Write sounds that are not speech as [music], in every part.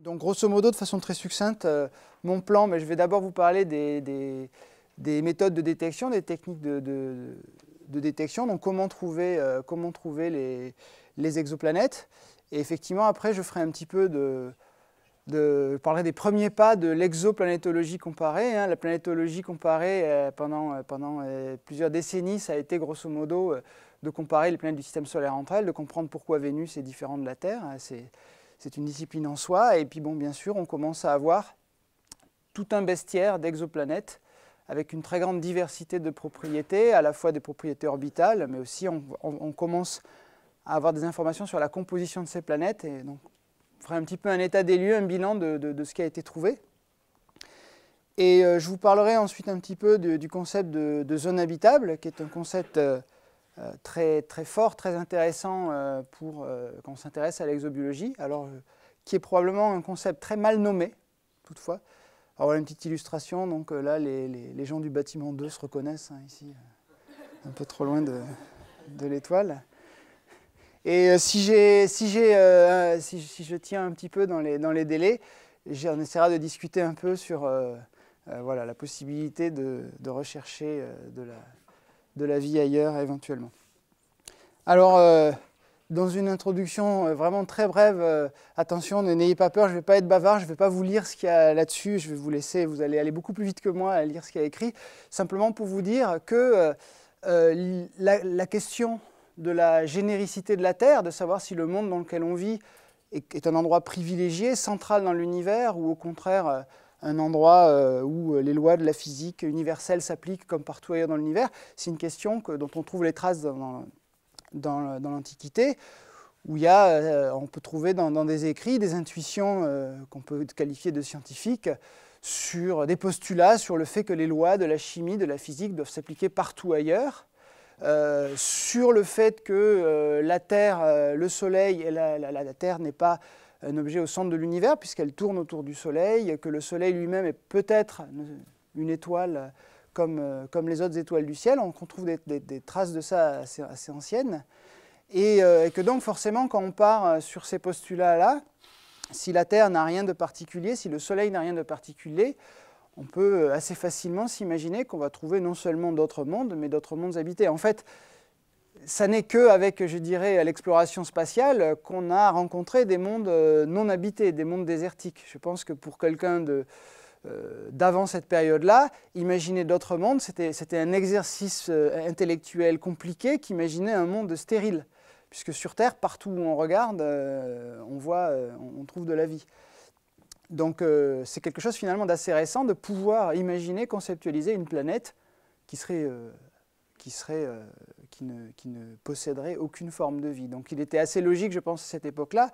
Donc grosso modo, de façon très succincte, euh, mon plan, mais je vais d'abord vous parler des, méthodes de détection, des techniques de, détection, donc comment trouver, euh, comment trouver les, exoplanètes. Et effectivement, après, je ferai un petit peu de... de je parlerai des premiers pas de l'exoplanétologie comparée. Hein. La planétologie comparée, euh, pendant, plusieurs décennies, ça a été grosso modo de comparer les planètes du système solaire entre elles, de comprendre pourquoi Vénus est différente de la Terre. Hein c'est une discipline en soi. Et puis bon, bien sûr, on commence à avoir tout un bestiaire d'exoplanètes avec une très grande diversité de propriétés, à la fois des propriétés orbitales, mais aussi on, commence à avoir des informations sur la composition de ces planètes. Et donc, on ferait un petit peu un état des lieux, un bilan de, ce qui a été trouvé. Et euh, je vous parlerai ensuite un petit peu du concept de, zone habitable, qui est un concept euh, euh, très, très fort, très intéressant euh, pour, euh, quand on s'intéresse à l'exobiologie, alors, qui est probablement un concept très mal nommé, toutefois. Alors voilà une petite illustration, donc là les, les, gens du bâtiment 2 se reconnaissent hein, ici, un peu trop loin de, de l'étoile. Et si, si, j'ai si, je tiens un petit peu dans les, dans les délais, on essaiera de discuter un peu sur voilà, la possibilité de, de rechercher de la, de la vie ailleurs éventuellement. Alors, euh, dans une introduction euh, vraiment très brève, euh, attention, attention, n'ayez pas peur, je ne vais pas être bavard, je ne vais pas vous lire ce qu'il y a là-dessus, je vais vous laisser, vous allez aller beaucoup plus vite que moi à lire ce qu'il y a écrit, simplement pour vous dire que la, question de la généricité de la Terre, de savoir si le monde dans lequel on vit est, est un endroit privilégié, central dans l'univers, ou au contraire un endroit euh, où euh, les lois de la physique universelle s'appliquent comme partout ailleurs dans l'univers. C'est une question que, dont on trouve les traces dans, l'Antiquité, où il y a, euh, on peut trouver dans, des écrits des intuitions qu'on peut qualifier de scientifiques sur des postulats sur le fait que les lois de la chimie, de la physique doivent s'appliquer partout ailleurs. sur le fait que la Terre, le Soleil et la, la Terre n'est pas un objet au centre de l'univers, puisqu'elle tourne autour du Soleil, que le Soleil lui-même est peut-être une étoile comme, euh, comme, les autres étoiles du ciel. On trouve des, traces de ça assez, anciennes. Et, euh, et, que donc forcément, quand on part euh, sur ces postulats-là, si la Terre n'a rien de particulier, si le Soleil n'a rien de particulier, on peut assez facilement s'imaginer qu'on va trouver non seulement d'autres mondes, mais d'autres mondes habités. En fait, ça n'est qu'avec, je dirais, l'exploration spatiale qu'on a rencontré des mondes euh, non habités, des mondes désertiques. Je pense que pour quelqu'un euh, d'avant cette période-là, imaginer d'autres mondes, c'était un exercice euh, intellectuel compliqué qu'imaginer un monde stérile. Puisque sur Terre, partout où on regarde, on voit, on trouve de la vie. Donc c'est quelque chose finalement d'assez récent de pouvoir imaginer, conceptualiser une planète qui serait, qui serait qui ne, posséderait aucune forme de vie. Donc il était assez logique, je pense, à cette époque-là,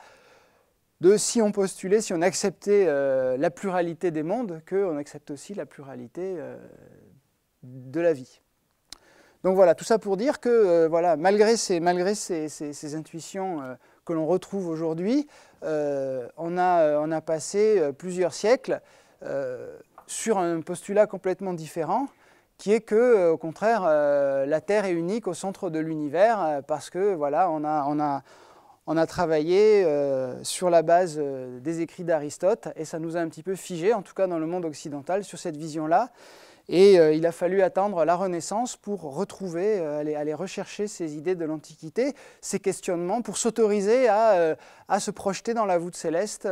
de si on postulait, si on acceptait euh, la pluralité des mondes, qu'on accepte aussi la pluralité euh, de la vie. Donc voilà, tout ça pour dire que euh, malgré ces, intuitions que l'on retrouve aujourd'hui, on a, on, a, passé plusieurs siècles sur un postulat complètement différent, qui est que, euh, au contraire, euh, la Terre est unique au centre de l'univers, euh, parce que voilà, on a, on a, on a travaillé sur la base des écrits d'Aristote, et ça nous a un petit peu figé, en tout cas dans le monde occidental, sur cette vision-là. Et il a fallu attendre la Renaissance pour retrouver, aller, aller, rechercher ces idées de l'Antiquité, ces questionnements, pour s'autoriser à, à, se projeter dans la voûte céleste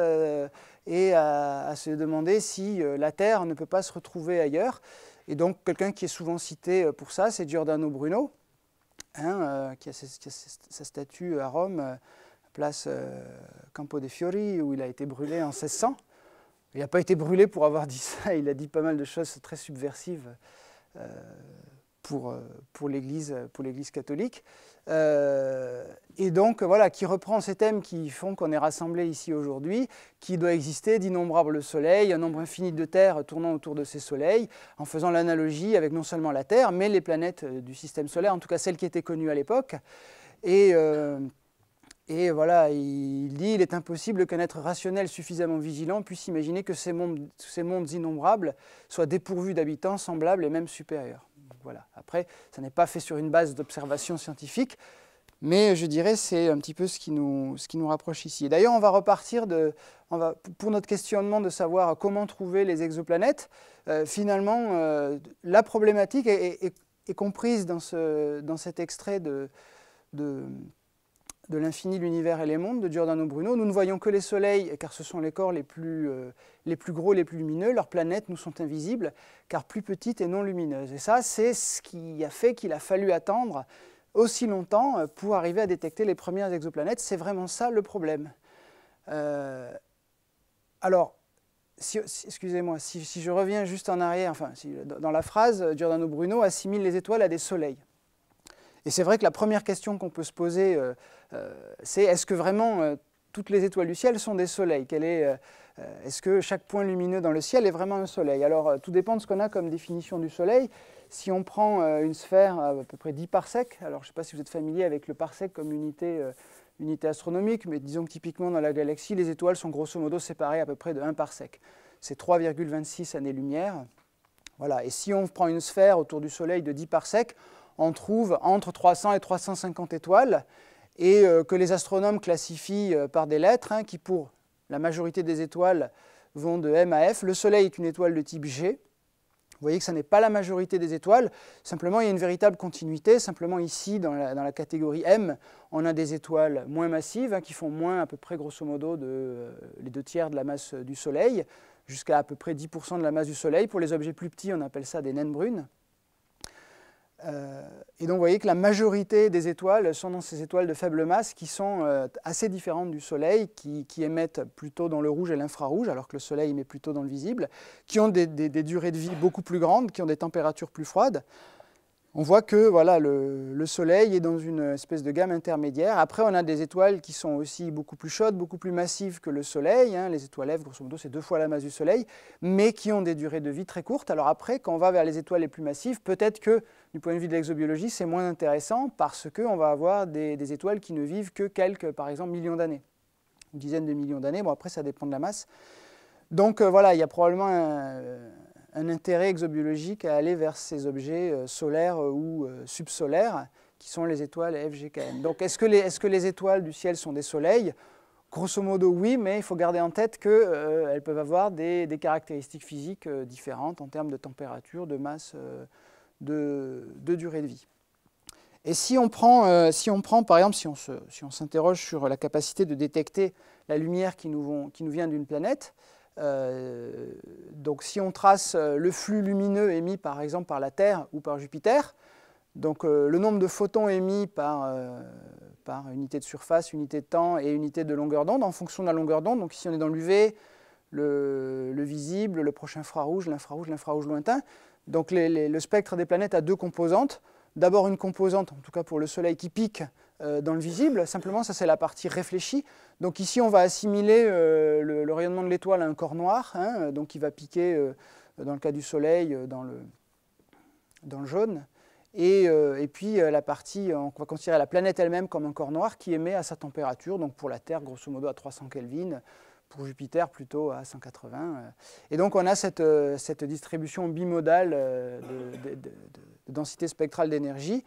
et à, à, se demander si la Terre ne peut pas se retrouver ailleurs. Et donc, quelqu'un qui est souvent cité euh, pour ça, c'est Giordano Bruno, hein, euh, qui a, sa statue à Rome, euh, place Campo de Fiori, où il a été brûlé en 1600. Il n'a pas été brûlé pour avoir dit ça, il a dit pas mal de choses très subversives pour, pour l'Église catholique. Euh, et donc, voilà, qui reprend ces thèmes qui font qu'on est rassemblés ici aujourd'hui, qui doit exister d'innombrables soleils, un nombre infini de terres tournant autour de ces soleils, en faisant l'analogie avec non seulement la Terre, mais les planètes euh, du système solaire, en tout cas celles qui étaient connues à l'époque. Et. Euh, et voilà, il dit il est impossible qu'un être rationnel suffisamment vigilant puisse imaginer que ces mondes, ces mondes innombrables soient dépourvus d'habitants semblables et même supérieurs. Après, ça n'est pas fait sur une base d'observation scientifique, mais je dirais c'est un petit peu ce qui nous, ce qui nous rapproche ici. D'ailleurs, on va repartir de, on va, pour notre questionnement de savoir comment trouver les exoplanètes. Euh, finalement, euh, la problématique est, comprise dans, ce, dans cet extrait de de l'infini, l'univers et les mondes de Giordano Bruno. Nous ne voyons que les soleils, car ce sont les corps les plus, euh, les plus gros, les plus lumineux. Leurs planètes nous sont invisibles, car plus petites et non lumineuses. Et ça, c'est ce qui a fait qu'il a fallu attendre aussi longtemps euh, pour arriver à détecter les premières exoplanètes. C'est vraiment ça le problème. Euh, alors, excusez-moi, si, je reviens juste en arrière, enfin, dans la phrase, Giordano Bruno assimile les étoiles à des soleils. Et c'est vrai que la première question qu'on peut se poser euh, c'est est-ce que vraiment euh, toutes les étoiles du ciel sont des soleils est, euh, ce que chaque point lumineux dans le ciel est vraiment un soleil Alors, tout dépend de ce qu'on a comme définition du soleil. Si on prend une sphère à, peu près 10 parsecs, alors je ne sais pas si vous êtes familier avec le parsec comme unité, unité astronomique, mais disons que typiquement dans la galaxie, les étoiles sont grosso modo séparées à peu près de 1 parsec. C'est 3,26 années-lumière. Voilà. Et si on prend une sphère autour du Soleil de 10 parsecs, on trouve entre 300 et 350 étoiles et euh, que les astronomes classifient euh, par des lettres, hein, qui pour la majorité des étoiles vont de M à F. Le Soleil est une étoile de type G. Vous voyez que ce n'est pas la majorité des étoiles, simplement il y a une véritable continuité, simplement ici dans la, catégorie M, on a des étoiles moins massives, hein, qui font moins à peu près grosso modo euh, les deux tiers de la masse du Soleil, jusqu'à à peu près 10% de la masse du Soleil. Pour les objets plus petits, on appelle ça des naines brunes. Euh, et donc vous voyez que la majorité des étoiles sont dans ces étoiles de faible masse qui sont euh, assez différentes du Soleil, qui, émettent plutôt dans le rouge et l'infrarouge, alors que le Soleil émet plutôt dans le visible, qui ont des, durées de vie beaucoup plus grandes, qui ont des températures plus froides on voit que voilà, le, Soleil est dans une espèce de gamme intermédiaire. Après, on a des étoiles qui sont aussi beaucoup plus chaudes, beaucoup plus massives que le Soleil. Hein. Les étoiles F, grosso modo, c'est deux fois la masse du Soleil, mais qui ont des durées de vie très courtes. Alors après, quand on va vers les étoiles les plus massives, peut-être que, du point de vue de l'exobiologie, c'est moins intéressant parce qu'on va avoir des, étoiles qui ne vivent que quelques, par exemple, millions d'années, une dizaine de millions d'années. Bon, après, ça dépend de la masse. Donc euh, voilà, il y a probablement un, euh, un intérêt exobiologique à aller vers ces objets euh, solaires euh, ou euh, subsolaires, qui sont les étoiles FGKM. Donc est-ce que, les étoiles du ciel sont des soleils Grosso modo, oui, mais il faut garder en tête qu'elles peuvent avoir des, caractéristiques physiques différentes en termes de température, de masse, de, durée de vie. Et si on prend, par exemple, si on s'interroge sur la capacité de détecter la lumière qui nous vient d'une planète, euh, donc si on trace euh, le flux lumineux émis par exemple par la Terre ou par Jupiter, donc euh, le nombre de photons émis par, par unité de surface, unité de temps et unité de longueur d'onde en fonction de la longueur d'onde. Donc ici on est dans l'UV, le, le, visible, le prochain infrarouge, l'infrarouge, l'infrarouge lointain. Donc le spectre des planètes a deux composantes. D'abord une composante, en tout cas pour le Soleil, qui pique euh, dans le visible, simplement ça c'est la partie réfléchie. Donc ici on va assimiler euh, le, rayonnement de l'étoile à un corps noir, hein, euh, donc qui va piquer dans le cas du soleil dans, le, jaune. Et, puis la partie, on va considérer la planète elle-même comme un corps noir qui émet à sa température, donc pour la Terre grosso modo à 300 Kelvin, pour Jupiter plutôt à 180. Et donc on a cette, distribution bimodale de, densité spectrale d'énergie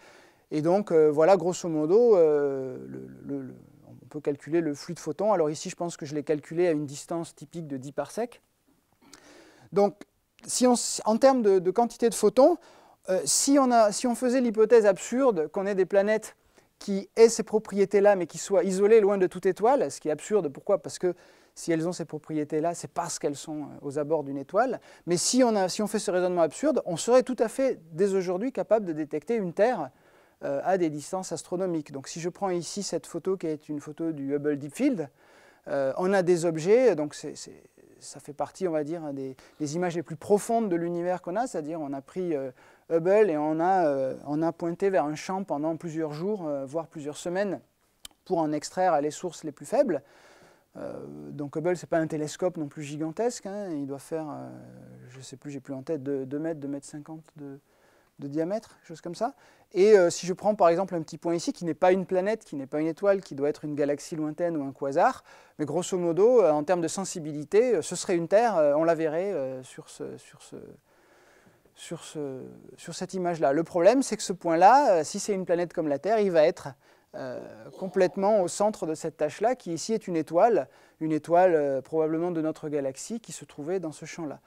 et donc, euh, voilà, grosso modo, euh, on peut calculer le flux de photons. Alors ici, je pense que je l'ai calculé à une distance typique de 10 sec. Donc, en termes de, quantité de photons, euh, si, on faisait l'hypothèse absurde qu'on ait des planètes qui aient ces propriétés-là, mais qui soient isolées loin de toute étoile, ce qui est absurde, pourquoi Parce que si elles ont ces propriétés-là, c'est parce qu'elles sont aux abords d'une étoile. Mais si on, si on, fait ce raisonnement absurde, on serait tout à fait, dès aujourd'hui, capable de détecter une Terre euh, à des distances astronomiques. Donc si je prends ici cette photo qui est une photo du Hubble Deep Field, euh, on a des objets, donc ça fait partie, on va dire, hein, des, images les plus profondes de l'univers qu'on a, c'est-à-dire on a pris euh, Hubble et on a, on a, pointé vers un champ pendant plusieurs jours, voire plusieurs semaines, pour en extraire les sources les plus faibles. donc Hubble, ce n'est pas un télescope non plus gigantesque, hein. il doit faire, je ne sais plus, j'ai plus en tête, 2 mètres, 2 mètres 50 de de diamètre, chose comme ça. Et euh, si je prends par exemple un petit point ici, qui n'est pas une planète, qui n'est pas une étoile, qui doit être une galaxie lointaine ou un quasar, mais grosso modo, euh, en termes de sensibilité, euh, ce serait une Terre, on la verrait sur, sur, cette image-là. Le problème, c'est que ce point-là, si c'est une planète comme la Terre, il va être complètement au centre de cette tâche-là, qui ici est une étoile, une étoile probablement de notre galaxie, qui se trouvait dans ce champ-là.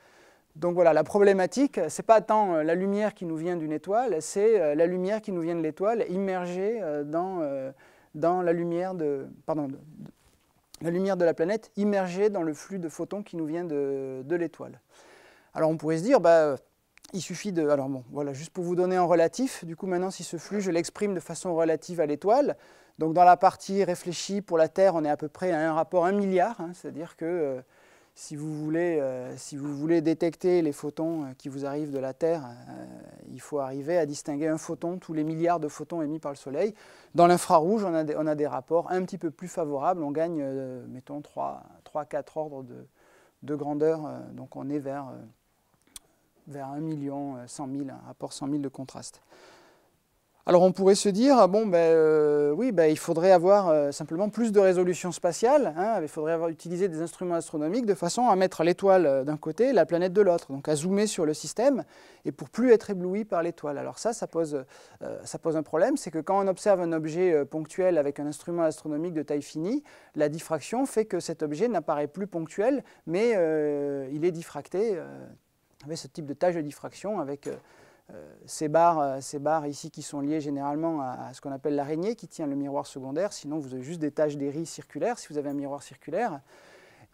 Donc voilà, la problématique, ce n'est pas tant euh, la lumière qui nous vient d'une étoile, c'est euh, la lumière qui nous vient de l'étoile immergée euh, dans, la, lumière de, pardon, la lumière de la planète, immergée dans le flux de photons qui nous vient de, l'étoile. Alors on pourrait se dire, bah, il suffit de... Alors bon, voilà, juste pour vous donner en relatif, du coup maintenant si ce flux, je l'exprime de façon relative à l'étoile, donc dans la partie réfléchie pour la Terre, on est à peu près à un rapport un milliard, hein, c'est-à-dire que... Euh, si vous voulez, détecter les photons euh, qui vous arrivent de la Terre, euh, il faut arriver à distinguer un photon, tous les milliards de photons émis par le Soleil. Dans l'infrarouge, on, a des rapports un petit peu plus favorables. On gagne, mettons, 3-4 ordres de, grandeur. donc on est vers, vers 1 million 100 000, un rapport 100 000 de contraste. Alors on pourrait se dire, ah bon, ben, euh, oui, ben, il faudrait avoir euh, simplement plus de résolution spatiale, hein. il faudrait avoir utilisé des instruments astronomiques de façon à mettre l'étoile euh, d'un côté et la planète de l'autre, donc à zoomer sur le système et pour plus être ébloui par l'étoile. Alors ça, ça pose, ça pose un problème, c'est que quand on observe un objet ponctuel avec un instrument astronomique de taille finie, la diffraction fait que cet objet n'apparaît plus ponctuel, mais il est diffracté avec ce type de tâche de diffraction avec euh, ces barres, euh, ici qui sont liées généralement à, ce qu'on appelle l'araignée qui tient le miroir secondaire, sinon vous avez juste des taches riz circulaires si vous avez un miroir circulaire.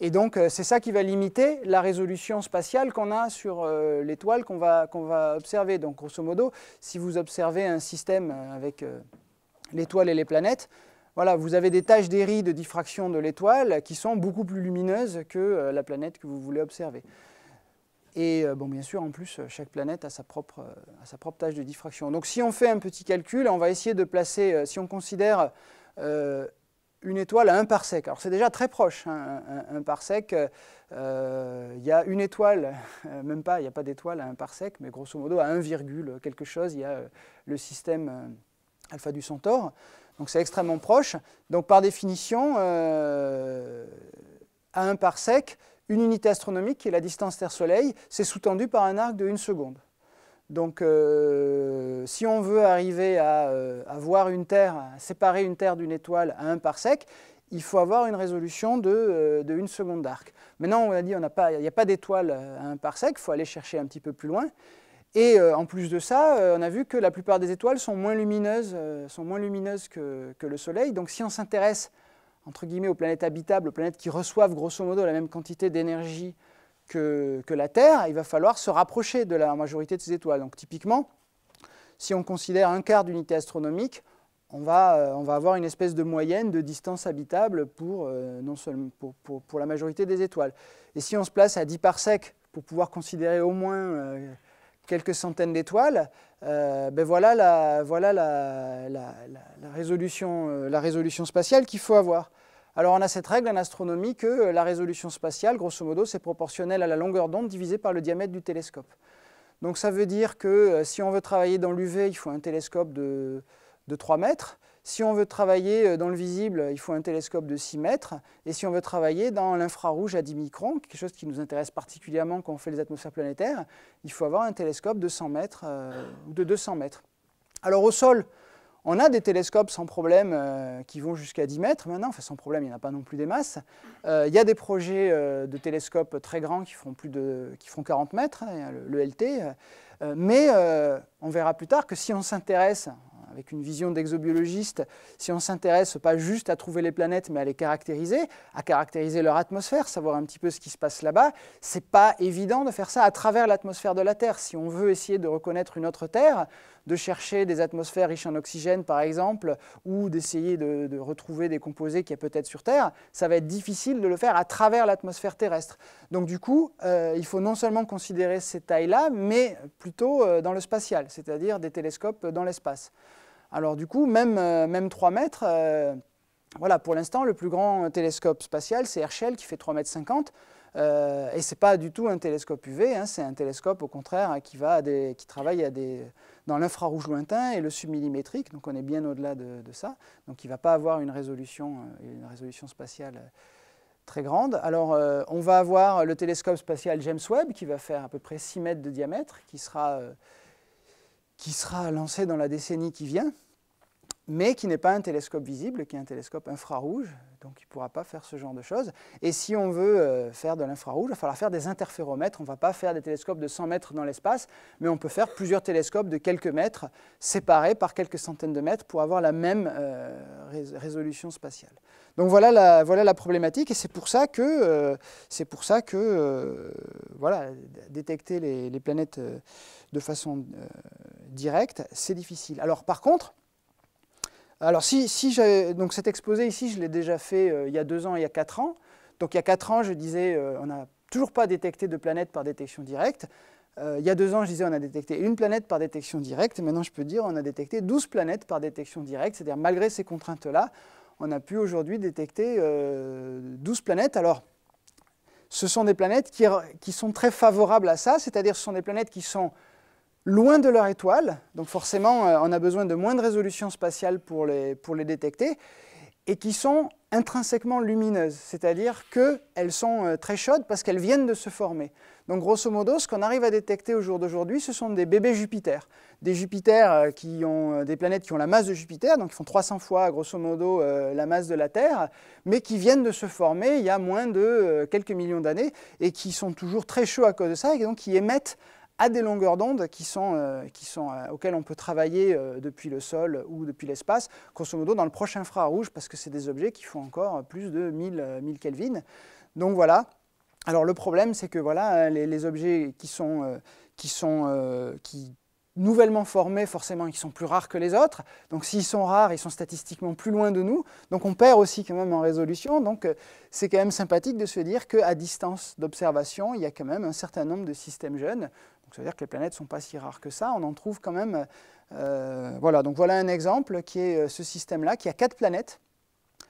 Et donc euh, c'est ça qui va limiter la résolution spatiale qu'on a sur l'étoile qu'on va, va, observer. Donc grosso modo, si vous observez un système avec l'étoile et les planètes, voilà, vous avez des taches riz de diffraction de l'étoile qui sont beaucoup plus lumineuses que la planète que vous voulez observer. Et euh, bon, bien sûr, en plus, euh, chaque planète a sa, propre, euh, sa propre tâche de diffraction. Donc si on fait un petit calcul, on va essayer de placer, si on considère une étoile à 1 parsec, alors c'est déjà très proche, hein, un, parsec, il y a une étoile, [laughs] même pas, il n'y a pas d'étoile à 1 parsec, mais grosso modo à 1, quelque chose, il y a le système alpha du centaure. Donc c'est extrêmement proche. Donc par définition, à 1 parsec, une unité astronomique qui est la distance Terre-Soleil, c'est sous-tendu par un arc de une seconde. Donc euh, si on veut arriver à, euh, une Terre, séparer une Terre d'une étoile à un parsec, il faut avoir une résolution de, euh, une seconde d'arc. Maintenant, on a dit qu'il n'y a pas d'étoile à un parsec, il faut aller chercher un petit peu plus loin. Et en plus de ça, on a vu que la plupart des étoiles sont moins lumineuses, sont moins lumineuses que le Soleil. Donc si on s'intéresse entre guillemets, aux planètes habitables, aux planètes qui reçoivent grosso modo la même quantité d'énergie que, la Terre, il va falloir se rapprocher de la majorité de ces étoiles. Donc typiquement, si on considère un quart d'unité astronomique, on va, euh, avoir une espèce de moyenne de distance habitable pour, euh, non seulement pour, la majorité des étoiles. Et si on se place à 10 parsecs pour pouvoir considérer au moins euh, quelques centaines d'étoiles, euh, ben voilà, la, voilà la, euh, la, résolution, spatiale qu'il faut avoir. Alors on a cette règle en astronomie que la résolution spatiale, grosso modo, c'est proportionnel à la longueur d'onde divisée par le diamètre du télescope. Donc ça veut dire que euh, si on veut travailler dans l'UV, il faut un télescope de, de 3 mètres. Si on veut travailler euh, dans le visible, il faut un télescope de 6 mètres. Et si on veut travailler dans l'infrarouge à 10 microns, quelque chose qui nous intéresse particulièrement quand on fait les atmosphères planétaires, il faut avoir un télescope de 100 mètres euh, ou de 200 mètres. Alors au sol, on a des télescopes sans problème euh, qui vont jusqu'à 10 mètres maintenant, enfin sans problème, il n'y en a pas non plus des masses. il y a des projets de télescopes très grands qui font, plus de, qui font 40 mètres, hein, le, LT. mais on verra plus tard que si on s'intéresse, avec une vision d'exobiologiste, si on s'intéresse pas juste à trouver les planètes, mais à les caractériser, à caractériser leur atmosphère, savoir un petit peu ce qui se passe là-bas, c'est pas évident de faire ça à travers l'atmosphère de la Terre. Si on veut essayer de reconnaître une autre Terre, de chercher des atmosphères riches en oxygène, par exemple, ou d'essayer de, retrouver des composés qu'il y a peut-être sur Terre, ça va être difficile de le faire à travers l'atmosphère terrestre. Donc du coup, euh, il faut non seulement considérer ces tailles-là, mais plutôt euh, dans le spatial, c'est-à-dire des télescopes dans l'espace. Alors du coup, même, euh, même 3 mètres... Voilà, pour l'instant, le plus grand télescope spatial, c'est Herschel qui fait 3,50 mètres. Euh, et ce n'est pas du tout un télescope UV, hein, c'est un télescope au contraire qui, travaille à dans l'infrarouge lointain et le submillimétrique, donc on est bien au-delà de, ça. Donc il ne va pas avoir une résolution, euh, une résolution spatiale euh, très grande. Alors on va avoir le télescope spatial James Webb qui va faire à peu près 6 mètres de diamètre, qui sera lancé dans la décennie qui vient mais qui n'est pas un télescope visible, qui est un télescope infrarouge, donc il ne pourra pas faire ce genre de choses. Et si on veut euh, faire de l'infrarouge, il va falloir faire des interféromètres, on ne va pas faire des télescopes de 100 mètres dans l'espace, mais on peut faire plusieurs télescopes de quelques mètres, séparés par quelques centaines de mètres, pour avoir la même euh, résolution spatiale. Donc voilà la, voilà la problématique, et c'est pour ça que, euh, pour ça que voilà, détecter les, planètes de façon directe, c'est difficile. Alors par contre, alors si, donc cet exposé ici, je l'ai déjà fait euh, il y a deux ans, il y a quatre ans. Donc il y a quatre ans, je disais, euh, on n'a toujours pas détecté de planète par détection directe. Euh, il y a deux ans, je disais, on a détecté une planète par détection directe. maintenant, je peux dire, on a détecté 12 planètes par détection directe. C'est-à-dire, malgré ces contraintes-là, on a pu aujourd'hui détecter 12 planètes. Alors, ce sont des planètes qui, qui sont très favorables à ça, c'est-à-dire ce sont des planètes qui sont loin de leur étoile, donc forcément euh, on a besoin de moins de résolution spatiale pour les, pour les détecter, et qui sont intrinsèquement lumineuses, c'est-à-dire qu'elles sont euh, très chaudes parce qu'elles viennent de se former. Donc grosso modo, ce qu'on arrive à détecter au jour d'aujourd'hui, ce sont des bébés Jupiter. Des Jupiter euh, qui ont des planètes qui ont la masse de Jupiter, donc qui font 300 fois grosso modo la masse de la Terre, mais qui viennent de se former il y a moins de quelques millions d'années et qui sont toujours très chauds à cause de ça et donc qui émettent à des longueurs d'onde qui sont, euh, qui sont, euh, auxquelles on peut travailler euh, depuis le sol ou depuis l'espace, grosso modo dans le proche infrarouge, parce que c'est des objets qui font encore plus de 1000, 1000 Kelvin. Donc voilà. Alors le problème, c'est que voilà, les, objets qui sont, qui sont qui, nouvellement formés, forcément, ils sont plus rares que les autres. Donc s'ils sont rares, ils sont statistiquement plus loin de nous. Donc on perd aussi quand même en résolution. Donc c'est quand même sympathique de se dire qu'à distance d'observation, il y a quand même un certain nombre de systèmes jeunes cest à dire que les planètes ne sont pas si rares que ça. On en trouve quand même. Euh, voilà, donc voilà un exemple qui est euh, ce système-là, qui a quatre planètes.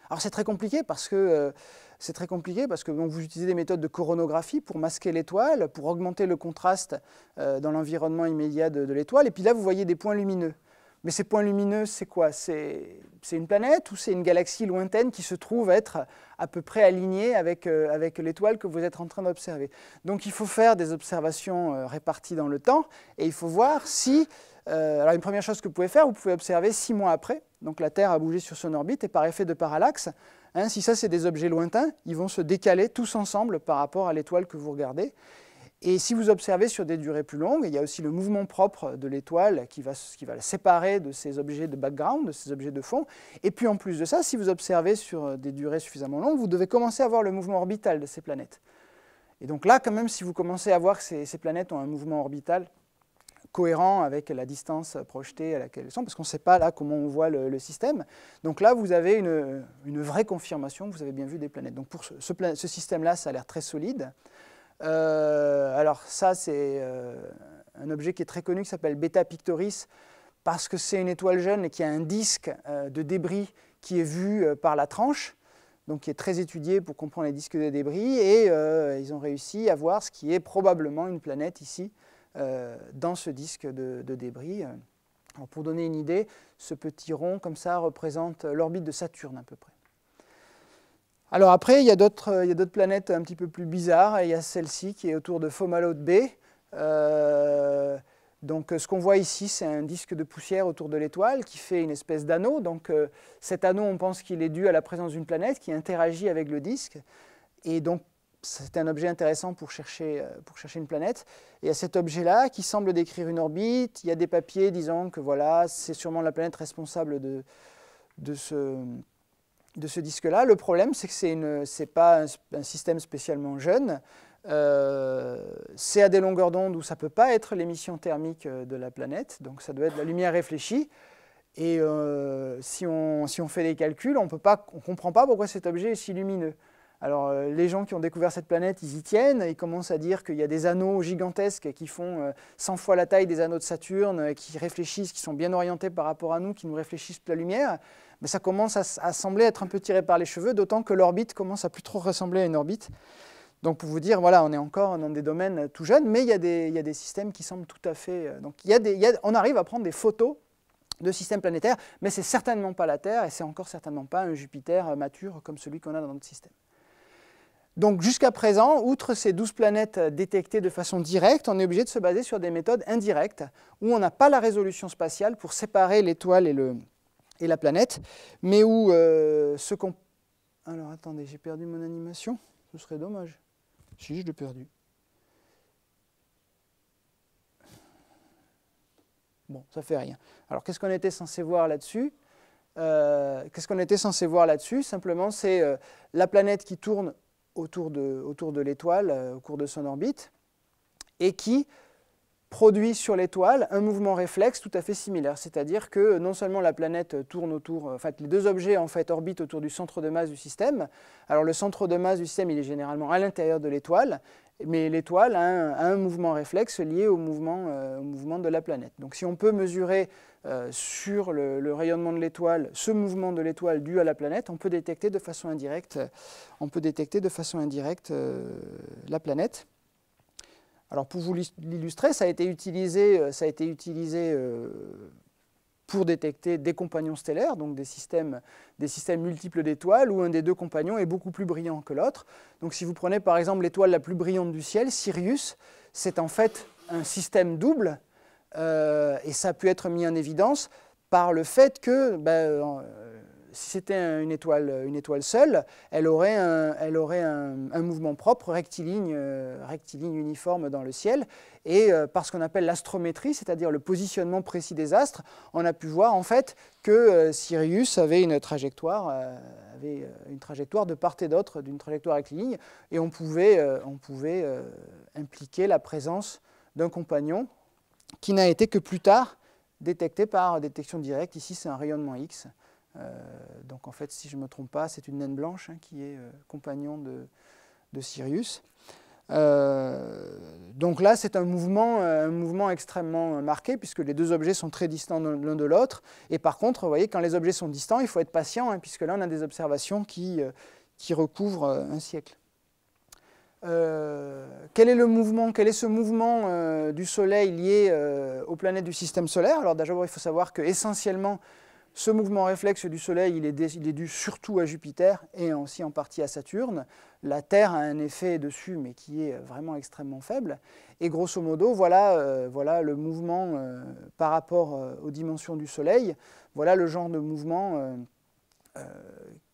Alors c'est très compliqué parce que, euh, c'est très compliqué parce que vous utilisez des méthodes de coronographie pour masquer l'étoile, pour augmenter le contraste dans l'environnement immédiat de l'étoile. Et puis là, vous voyez des points lumineux. Mais ces points lumineux, c'est quoi C'est une planète ou c'est une galaxie lointaine qui se trouve être à peu près alignée avec, euh, l'étoile que vous êtes en train d'observer Donc il faut faire des observations euh, réparties dans le temps et il faut voir si... Euh, alors une première chose que vous pouvez faire, vous pouvez observer six mois après, donc la Terre a bougé sur son orbite et par effet de parallaxe, hein, si ça c'est des objets lointains, ils vont se décaler tous ensemble par rapport à l'étoile que vous regardez. Et si vous observez sur des durées plus longues, il y a aussi le mouvement propre de l'étoile qui va, qui va la séparer de ces objets de background, de ces objets de fond. Et puis en plus de ça, si vous observez sur euh, des durées suffisamment longues, vous devez commencer à voir le mouvement orbital de ces planètes. Et donc là, quand même, si vous commencez à voir que ces, ces planètes ont un mouvement orbital cohérent avec la distance projetée à laquelle elles sont, parce qu'on ne sait pas là comment on voit le, système. Donc là, vous avez une, une, vraie confirmation vous avez bien vu des planètes. Donc pour ce, ce système-là, ça a l'air très solide. Euh, alors ça, c'est euh, un objet qui est très connu, qui s'appelle Beta Pictoris, parce que c'est une étoile jeune et qui a un disque euh, de débris qui est vu par la tranche, donc qui est très étudié pour comprendre les disques de débris, et ils ont réussi à voir ce qui est probablement une planète ici, dans ce disque de, débris. pour donner une idée, ce petit rond comme ça représente l'orbite de Saturne à peu près. Alors après, il y a d'autres planètes un petit peu plus bizarres. Il y a celle-ci qui est autour de Fomalhaut B. Euh, donc ce qu'on voit ici, c'est un disque de poussière autour de l'étoile qui fait une espèce d'anneau. Donc euh, cet anneau, on pense qu'il est dû à la présence d'une planète qui interagit avec le disque. Et donc c'est un objet intéressant pour chercher, euh, une planète. Et à cet objet-là, qui semble décrire une orbite, il y a des papiers disant que voilà, c'est sûrement la planète responsable de ce de ce disque-là. Le problème, c'est que ce n'est pas un, système spécialement jeune. Euh, c'est à des longueurs d'onde où ça ne peut pas être l'émission thermique euh, de la planète, donc ça doit être la lumière réfléchie. Et euh, si, on, fait des calculs, on ne comprend pas pourquoi cet objet est si lumineux. Alors les gens qui ont découvert cette planète, ils y tiennent, ils commencent à dire qu'il y a des anneaux gigantesques qui font 100 fois la taille des anneaux de Saturne, qui réfléchissent, qui sont bien orientés par rapport à nous, qui nous réfléchissent la lumière mais ça commence à, sembler être un peu tiré par les cheveux, d'autant que l'orbite commence à plus trop ressembler à une orbite. Donc pour vous dire, voilà, on est encore dans des domaines euh, tout jeunes, mais il y a des, systèmes qui semblent tout à fait... Euh, donc y des, on arrive à prendre des photos de systèmes planétaires, mais c'est certainement pas la Terre, et c'est encore certainement pas un Jupiter euh, mature comme celui qu'on a dans notre système. Donc jusqu'à présent, outre ces 12 planètes détectées de façon directe, on est obligé de se baser sur des méthodes indirectes, où on n'a pas la résolution spatiale pour séparer l'étoile et le, et la planète, mais où euh, ce qu'on... Alors attendez, j'ai perdu mon animation Ce serait dommage. Si, je l'ai perdu. Bon, ça fait rien. Alors qu'est-ce qu'on était censé voir là-dessus euh, Qu'est-ce qu'on était censé voir là-dessus Simplement, c'est euh, la planète qui tourne autour de, autour de l'étoile au cours de son orbite et qui produit sur l'étoile un mouvement réflexe tout à fait similaire, c'est-à-dire que non seulement la planète tourne autour, en fait les deux objets en fait orbitent autour du centre de masse du système. Alors le centre de masse du système il est généralement à l'intérieur de l'étoile, mais l'étoile a, un mouvement réflexe lié au mouvement, euh, au mouvement de la planète. Donc si on peut mesurer euh, sur le, rayonnement de l'étoile ce mouvement de l'étoile dû à la planète, on peut détecter de façon indirecte, on peut détecter de façon indirecte euh, la planète. Alors pour vous l'illustrer, ça a été utilisé, euh, euh, pour détecter des compagnons stellaires, donc des systèmes, des systèmes multiples d'étoiles où un des deux compagnons est beaucoup plus brillant que l'autre. Donc si vous prenez par exemple l'étoile la plus brillante du ciel, Sirius, c'est en fait un système double euh, et ça a pu être mis en évidence par le fait que ben, si c'était euh, une étoile, seule, elle aurait un, mouvement propre euh, rectiligne, uniforme dans le ciel. Et euh, par ce qu'on appelle l'astrométrie, c'est-à-dire le positionnement précis des astres, on a pu voir en fait que Sirius avait une trajectoire, de part et d'autre d'une trajectoire rectiligne, et on pouvait impliquer la présence d'un compagnon qui n'a été que plus tard détecté par détection directe. Ici, c'est un rayonnement X. Euh, donc en fait, si je ne me trompe pas, c'est une naine blanche hein, qui est euh, compagnon de, Sirius. Euh, donc là, c'est un mouvement, un mouvement extrêmement marqué puisque les deux objets sont très distants l'un de l'autre. Et par contre, vous voyez, quand les objets sont distants, il faut être patient hein, puisque là, on a des observations qui, recouvrent un siècle. quel est le mouvement, quel est ce mouvement du Soleil lié aux planètes du système solaire Alors d'abord, il faut savoir qu'essentiellement essentiellement, ce mouvement réflexe du Soleil, il est, dû surtout à Jupiter et aussi en partie à Saturne. La Terre a un effet dessus, mais qui est vraiment extrêmement faible. Et grosso modo, voilà, euh, voilà le mouvement euh, par rapport euh, aux dimensions du Soleil. Voilà le genre de mouvement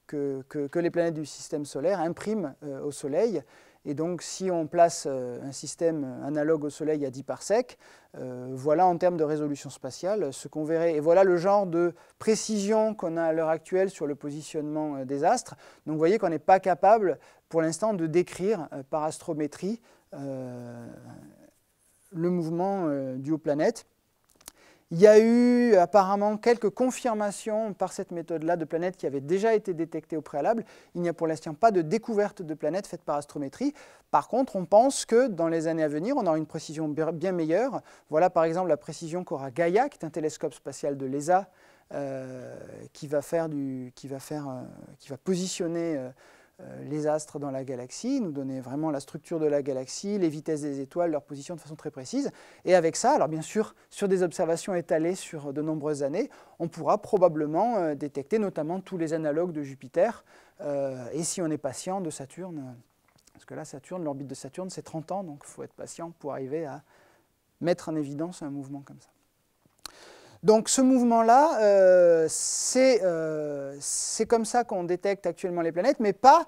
que, les planètes du système solaire impriment au Soleil. Et donc, si on place euh, un système euh, analogue au Soleil à 10 parsecs, euh, voilà en termes de résolution spatiale ce qu'on verrait. Et voilà le genre de précision qu'on a à l'heure actuelle sur le positionnement des astres. Donc, vous voyez qu'on n'est pas capable, pour l'instant, de décrire par astrométrie le mouvement du haut planète. Il y a eu apparemment quelques confirmations par cette méthode-là de planètes qui avaient déjà été détectées au préalable. Il n'y a pour l'instant pas de découverte de planètes faites par astrométrie. Par contre, on pense que dans les années à venir, on aura une précision bien meilleure. Voilà par exemple la précision qu'aura Gaia, qui est un télescope spatial de l'ESA, euh, qui va qui euh, qui va positionner. Euh, euh, les astres dans la galaxie, nous donner vraiment la structure de la galaxie, les vitesses des étoiles, leur position de façon très précise. Et avec ça, alors bien sûr, sur des observations étalées sur de nombreuses années, on pourra probablement euh, détecter notamment tous les analogues de Jupiter, euh, et si on est patient, de Saturne. Parce que là, Saturne, l'orbite de Saturne, c'est 30 ans, donc il faut être patient pour arriver à mettre en évidence un mouvement comme ça. Donc ce mouvement-là, euh, euh, c'est comme ça qu'on détecte actuellement les planètes, mais pas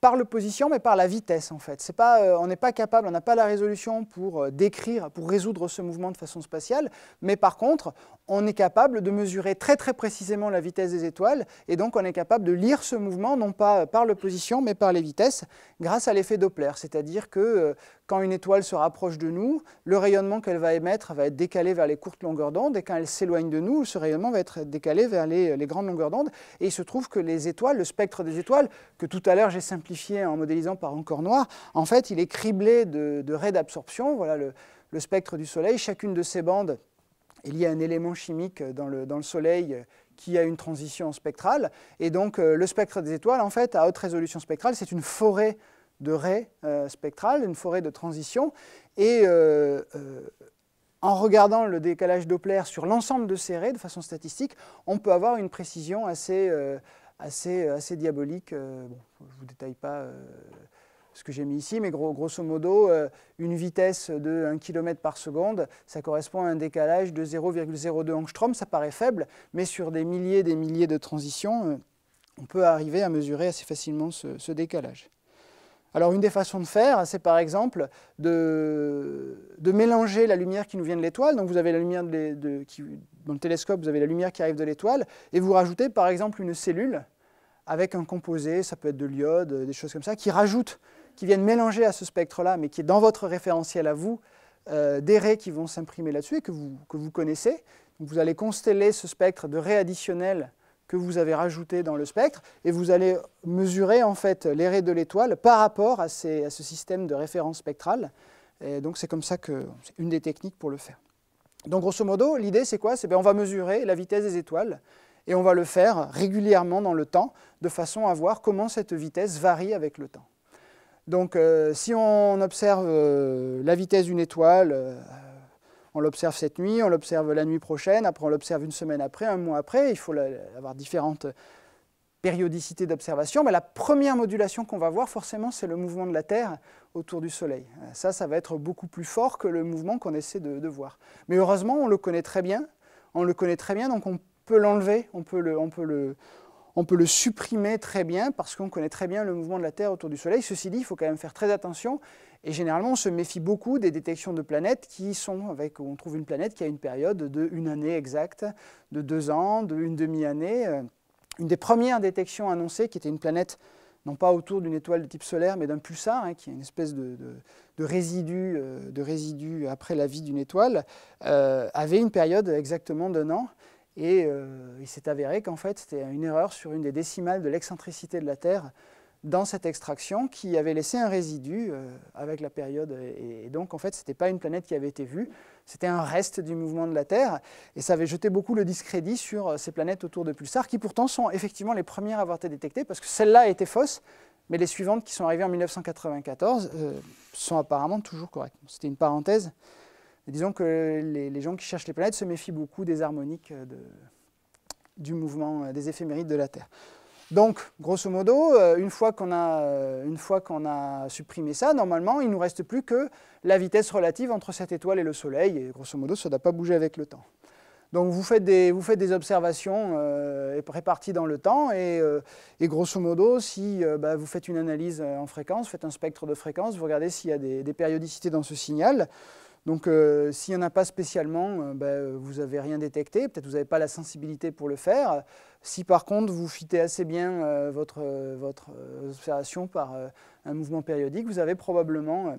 par l'opposition, mais par la vitesse en fait. Euh, on n'est pas capable, on n'a pas la résolution pour décrire, pour résoudre ce mouvement de façon spatiale, mais par contre, on est capable de mesurer très très précisément la vitesse des étoiles, et donc on est capable de lire ce mouvement, non pas par l'opposition, mais par les vitesses, grâce à l'effet Doppler, c'est-à-dire que quand une étoile se rapproche de nous, le rayonnement qu'elle va émettre va être décalé vers les courtes longueurs d'onde, et quand elle s'éloigne de nous, ce rayonnement va être décalé vers les, grandes longueurs d'onde. Et il se trouve que les étoiles, le spectre des étoiles, que tout à l'heure j'ai simplifié en modélisant par un corps noir, en fait, il est criblé de, de raies d'absorption. Voilà le, spectre du Soleil. Chacune de ces bandes il y a un élément chimique dans le, Soleil qui a une transition spectrale. Et donc, euh, le spectre des étoiles, en fait, à haute résolution spectrale, c'est une forêt de raies euh, spectrales, une forêt de transition. Et euh, euh, en regardant le décalage Doppler sur l'ensemble de ces raies de façon statistique, on peut avoir une précision assez, assez, assez diabolique. je ne vous détaille pas ce que j'ai mis ici, mais grosso modo, une vitesse de 1 km par seconde, ça correspond à un décalage de 0,02 angstrom, ça paraît faible, mais sur des milliers et des milliers de transitions, on peut arriver à mesurer assez facilement ce décalage. Alors une des façons de faire, c'est par exemple de, mélanger la lumière qui nous vient de l'étoile. Donc vous avez la lumière dans le télescope, vous avez la lumière qui arrive de l'étoile, et vous rajoutez par exemple une cellule avec un composé, ça peut être de l'iode, des choses comme ça, qui rajoute, qui viennent mélanger à ce spectre-là, mais qui est dans votre référentiel à vous, euh, des raies qui vont s'imprimer là-dessus et que vous, connaissez. vous allez consteller ce spectre de raies additionnelles que vous avez rajouté dans le spectre, et vous allez mesurer en fait les de l'étoile par rapport à, ce système de référence spectrale. Et donc c'est comme ça que une des techniques pour le faire. Donc grosso modo, l'idée c'est quoi C'est ben, on va mesurer la vitesse des étoiles et on va le faire régulièrement dans le temps, de façon à voir comment cette vitesse varie avec le temps. Donc euh, si on observe euh, la vitesse d'une étoile euh, on l'observe cette nuit, on l'observe la nuit prochaine, après on l'observe une semaine après, un mois après. Il faut avoir différentes périodicités d'observation. Mais la première modulation qu'on va voir, forcément, c'est le mouvement de la Terre autour du Soleil. Ça, ça va être beaucoup plus fort que le mouvement qu'on essaie de, voir. Mais heureusement, on le connaît très bien. On le connaît très bien, donc on peut l'enlever, on peut le, on peut le, on peut le supprimer très bien parce qu'on connaît très bien le mouvement de la Terre autour du Soleil. Ceci dit, il faut quand même faire très attention et généralement, on se méfie beaucoup des détections de planètes qui sont avec, on trouve une planète qui a une période de une année exacte, de deux ans, d'une demi-année. Euh, une des premières détections annoncées, qui était une planète non pas autour d'une étoile de type solaire, mais d'un pulsar, hein, qui est une espèce de, de résidu, euh, de résidu après la vie d'une étoile, euh, avait une période exactement d'un an. Et il s'est avéré qu'en fait, c'était une erreur sur une des décimales de l'excentricité de la Terre dans cette extraction qui avait laissé un résidu euh, avec la période. Et, donc, en fait, ce n'était pas une planète qui avait été vue, c'était un reste du mouvement de la Terre. Et ça avait jeté beaucoup le discrédit sur euh, ces planètes autour de Pulsar, qui pourtant sont effectivement les premières à avoir été détectées, parce que celle-là était fausse, mais les suivantes qui sont arrivées en 1994 euh, sont apparemment toujours correctes. C'était une parenthèse. disons que les, gens qui cherchent les planètes se méfient beaucoup des harmoniques du mouvement, des éphémérides de la Terre. Donc, grosso modo, euh, euh, une fois qu'on a, supprimé ça, normalement, il ne nous reste plus que la vitesse relative entre cette étoile et le Soleil, et grosso modo, ça ne pas bouger avec le temps. Donc vous faites des, observations euh, réparties dans le temps et, grosso modo, si bah, vous faites une analyse en fréquence, faites un spectre de fréquence, vous regardez s'il y a des périodicités dans ce signal. Donc euh, s'il n'y en a pas spécialement, euh, bah, vous n'avez rien détecté, peut-être vous n'avez pas la sensibilité pour le faire. Si par contre vous fitez assez bien euh, votre, votre observation par un mouvement périodique, vous avez probablement,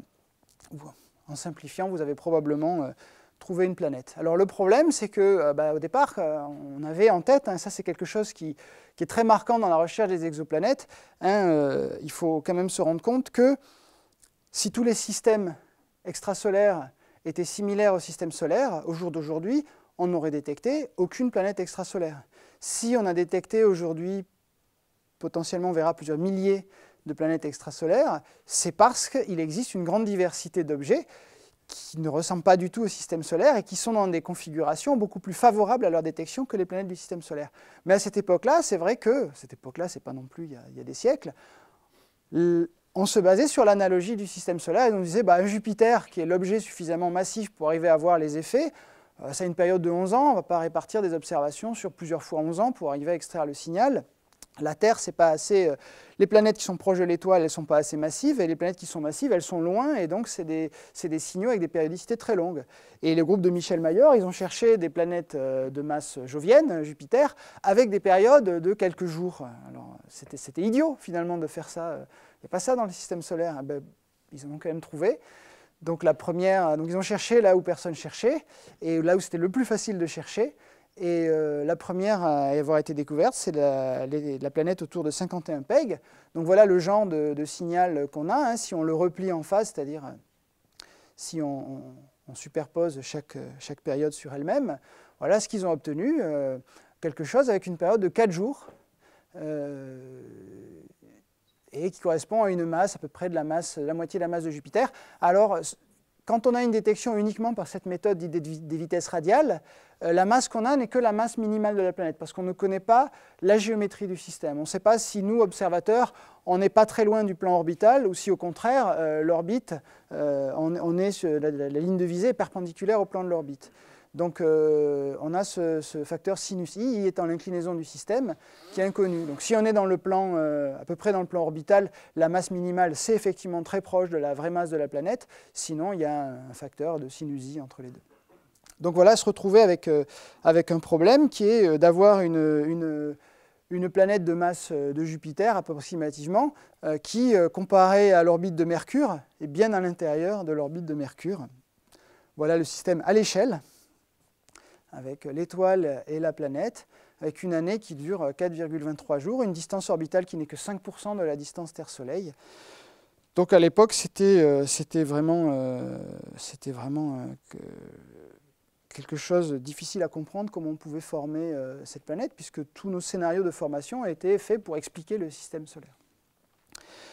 en simplifiant, vous avez probablement trouvé une planète. Alors le problème, c'est que bah, au départ, on avait en tête, hein, ça c'est quelque chose qui, est très marquant dans la recherche des exoplanètes, hein, il faut quand même se rendre compte que si tous les systèmes extrasolaires était similaire au système solaire, au jour d'aujourd'hui, on n'aurait détecté aucune planète extrasolaire. Si on a détecté aujourd'hui, potentiellement on verra plusieurs milliers de planètes extrasolaires, c'est parce qu'il existe une grande diversité d'objets qui ne ressemblent pas du tout au système solaire et qui sont dans des configurations beaucoup plus favorables à leur détection que les planètes du système solaire. Mais à cette époque-là, c'est vrai que, cette époque-là, c'est pas non plus il y, a, il y a des siècles, on se basait sur l'analogie du système solaire et on disait bah, Jupiter, qui est l'objet suffisamment massif pour arriver à voir les effets, euh, ça a une période de 11 ans, on ne va pas répartir des observations sur plusieurs fois 11 ans pour arriver à extraire le signal. La Terre, c'est pas assez. Euh, les planètes qui sont proches de l'étoile, elles sont pas assez massives, et les planètes qui sont massives, elles sont loin, et donc c'est des, signaux avec des périodicités très longues. Et le groupe de Michel Mayor, ils ont cherché des planètes euh, de masse jovienne, Jupiter, avec des périodes de quelques jours. Alors c'était idiot finalement de faire ça. Euh, il n'y a pas ça dans le système solaire. Hein, ben, ils en ont quand même trouvé. Donc la première, donc ils ont cherché là où personne cherchait, et là où c'était le plus facile de chercher. Et euh, la première à avoir été découverte, c'est la, planète autour de 51 PEG. Donc voilà le genre de, signal qu'on a. Hein. si on le replie en phase, c'est-à-dire euh, si on, superpose chaque, période sur elle-même, voilà ce qu'ils ont obtenu. Euh, quelque chose avec une période de 4 jours et qui correspond à une masse à peu près de la masse, la moitié de la masse de Jupiter. Alors, quand on a une détection uniquement par cette méthode des vitesses radiales, euh, la masse qu'on a n'est que la masse minimale de la planète, parce qu'on ne connaît pas la géométrie du système. On ne sait pas si nous, observateurs, on n'est pas très loin du plan orbital, ou si au contraire, euh, l'orbite, euh, on, est sur la, ligne de visée est perpendiculaire au plan de l'orbite. Donc on a ce, facteur sinus i, i étant l'inclinaison du système, qui est inconnu. Donc si on est dans le plan, à peu près dans le plan orbital, la masse minimale, c'est effectivement très proche de la vraie masse de la planète. Sinon, il y a un facteur de sinus i entre les deux. Donc voilà, se retrouver avec, euh, avec un problème qui est euh, d'avoir une, une, planète de masse euh, de Jupiter approximativement, qui, comparée à l'orbite de Mercure, est bien à l'intérieur de l'orbite de Mercure. Voilà le système à l'échelle, avec l'étoile et la planète, avec une année qui dure 4,23 jours, une distance orbitale qui n'est que 5% de la distance Terre-Soleil. Donc à l'époque, c'était vraiment, vraiment quelque chose de difficile à comprendre comment on pouvait former euh, cette planète, puisque tous nos scénarios de formation étaient faits pour expliquer le système solaire.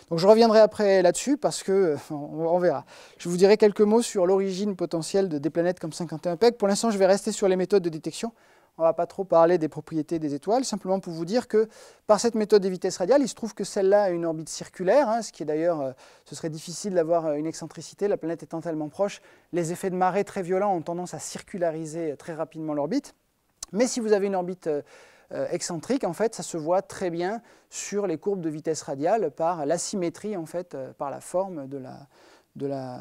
Donc je reviendrai après là-dessus parce que euh, on, verra. Je vous dirai quelques mots sur l'origine potentielle des planètes comme 51 PEC. Pour l'instant, je vais rester sur les méthodes de détection on ne va pas trop parler des propriétés des étoiles, simplement pour vous dire que par cette méthode des vitesses radiales, il se trouve que celle-là a une orbite circulaire, hein, ce qui est d'ailleurs, euh, ce serait difficile d'avoir euh, une excentricité, la planète étant tellement proche, les effets de marée très violents ont tendance à circulariser euh, très rapidement l'orbite. Mais si vous avez une orbite excentrique, en fait, ça se voit très bien sur les courbes de vitesse radiale par l'asymétrie, en fait, par la forme de la, de la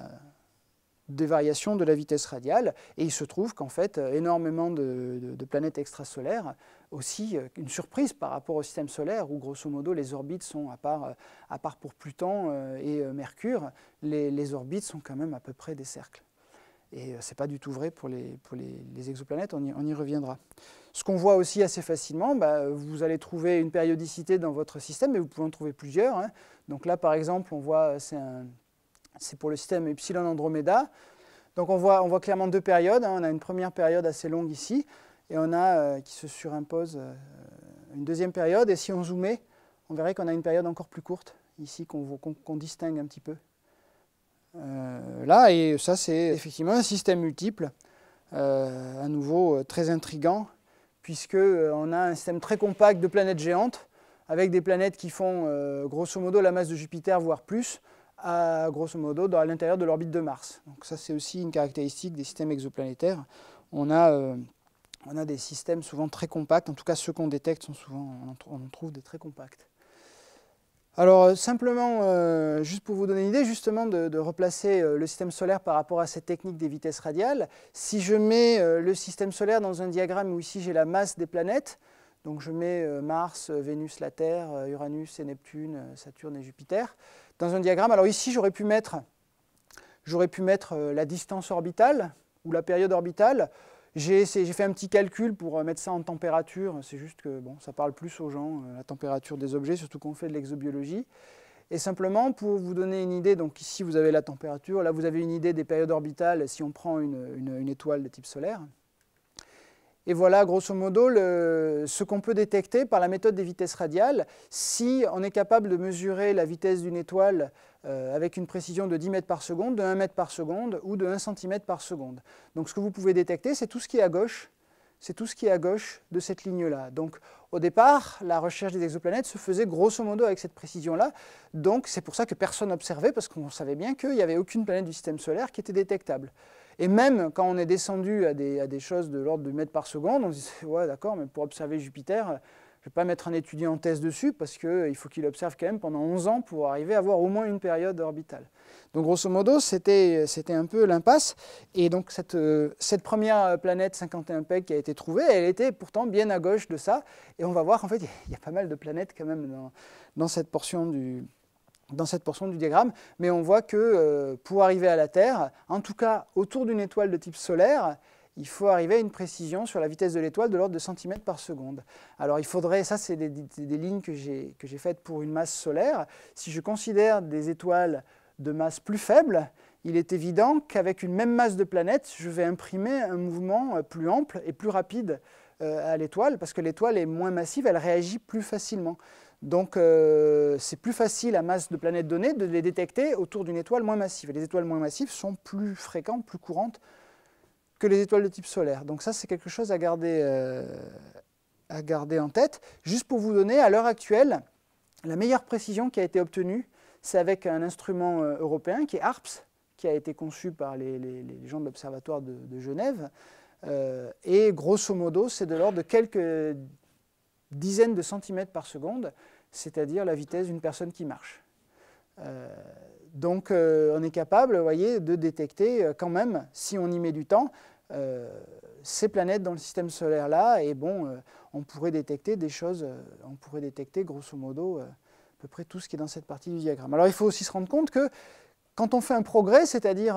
des variations de la vitesse radiale. Et il se trouve qu'en fait, euh, énormément de, planètes extrasolaires, euh, aussi euh, une surprise par rapport au système solaire, où grosso modo les orbites sont, à part, à part pour Pluton et Mercure, les, orbites sont quand même à peu près des cercles. Et ce n'est pas du tout vrai pour les, les, exoplanètes, on y, reviendra. Ce qu'on voit aussi assez facilement, bah, vous allez trouver une périodicité dans votre système, mais vous pouvez en trouver plusieurs. Hein. Donc là, par exemple, on voit, c'est un, c'est pour le système Epsilon Andromeda. Donc on voit, clairement deux périodes. Hein. On a une première période assez longue ici, et on a euh, qui se surimpose euh, une deuxième période. Et si on zoomait, on verrait qu'on a une période encore plus courte ici qu'on distingue un petit peu. Euh, là, et ça c'est effectivement un système multiple, à nouveau très intrigant, puisqu'on a un système très compact de planètes géantes, avec des planètes qui font grosso modo la masse de Jupiter, voire plus, à, grosso modo à l'intérieur de l'orbite de Mars. Donc ça c'est aussi une caractéristique des systèmes exoplanétaires. On a, euh, des systèmes souvent très compacts, en tout cas ceux qu'on détecte sont souvent, on en trouve des très compacts. Alors euh, simplement, euh, juste pour vous donner une idée justement de, replacer le système solaire par rapport à cette technique des vitesses radiales, si je mets le système solaire dans un diagramme où ici j'ai la masse des planètes, donc je mets Mars, Vénus, la Terre, Uranus et Neptune, Saturne et Jupiter, dans un diagramme. Alors ici, j'aurais pu mettre, j'aurais pu mettre euh, la distance orbitale ou la période orbitale. J'ai fait un petit calcul pour euh, mettre ça en température. C'est juste que bon, ça parle plus aux gens, euh, la température des objets, surtout qu'on fait de l'exobiologie. Et simplement, pour vous donner une idée, donc ici vous avez la température, là vous avez une idée des périodes orbitales si on prend une étoile de type solaire. Et voilà, grosso modo, ce qu'on peut détecter par la méthode des vitesses radiales. Si on est capable de mesurer la vitesse d'une étoile euh, avec une précision de 10 mètres par seconde, de 1 mètre par seconde ou de 1 cm par seconde. Donc ce que vous pouvez détecter, c'est tout ce qui est à gauche, c'est tout ce qui est à gauche de cette ligne-là. Donc au départ, la recherche des exoplanètes se faisait grosso modo avec cette précision-là. Donc c'est pour ça que personne n'observait, parce qu'on savait bien qu'il n'y avait aucune planète du système solaire qui était détectable. Et même quand on est descendu à des, choses de l'ordre de mètres par seconde, on se dit ouais d'accord, mais pour observer Jupiter, je ne vais pas mettre un étudiant en thèse dessus parce qu'il euh, faut qu'il observe quand même pendant 11 ans pour arriver à avoir au moins une période orbitale. Donc grosso modo, c'était un peu l'impasse. Et donc cette, euh, cette première planète 51 PEG qui a été trouvée, elle était pourtant bien à gauche de ça. Et on va voir qu'en fait, il y, a pas mal de planètes quand même dans cette portion du, dans cette portion du diagramme, mais on voit que euh, pour arriver à la Terre, en tout cas autour d'une étoile de type solaire, il faut arriver à une précision sur la vitesse de l'étoile de l'ordre de centimètres par seconde. Alors il faudrait, ça c'est des, des, lignes que j'ai faites pour une masse solaire, si je considère des étoiles de masse plus faible, il est évident qu'avec une même masse de planète, je vais imprimer un mouvement euh, plus ample et plus rapide euh, à l'étoile, parce que l'étoile est moins massive, elle réagit plus facilement. Donc euh, c'est plus facile à masse de planètes données de les détecter autour d'une étoile moins massive. Et les étoiles moins massives sont plus fréquentes, plus courantes que les étoiles de type solaire. Donc ça c'est quelque chose à garder, euh, à garder en tête. Juste pour vous donner, à l'heure actuelle, la meilleure précision qui a été obtenue, c'est avec un instrument euh, européen qui est ARPS, qui a été conçu par les, gens de l'Observatoire de, Genève. et grosso modo, c'est de l'ordre de quelques dizaines de centimètres par seconde, c'est-à-dire la vitesse d'une personne qui marche. Euh, donc euh, on est capable, vous voyez, de détecter euh, quand même, si on y met du temps, ces planètes dans le système solaire là, et bon, on pourrait détecter des choses, on pourrait détecter grosso modo à peu près tout ce qui est dans cette partie du diagramme. Alors il faut aussi se rendre compte que quand on fait un progrès, c'est-à-dire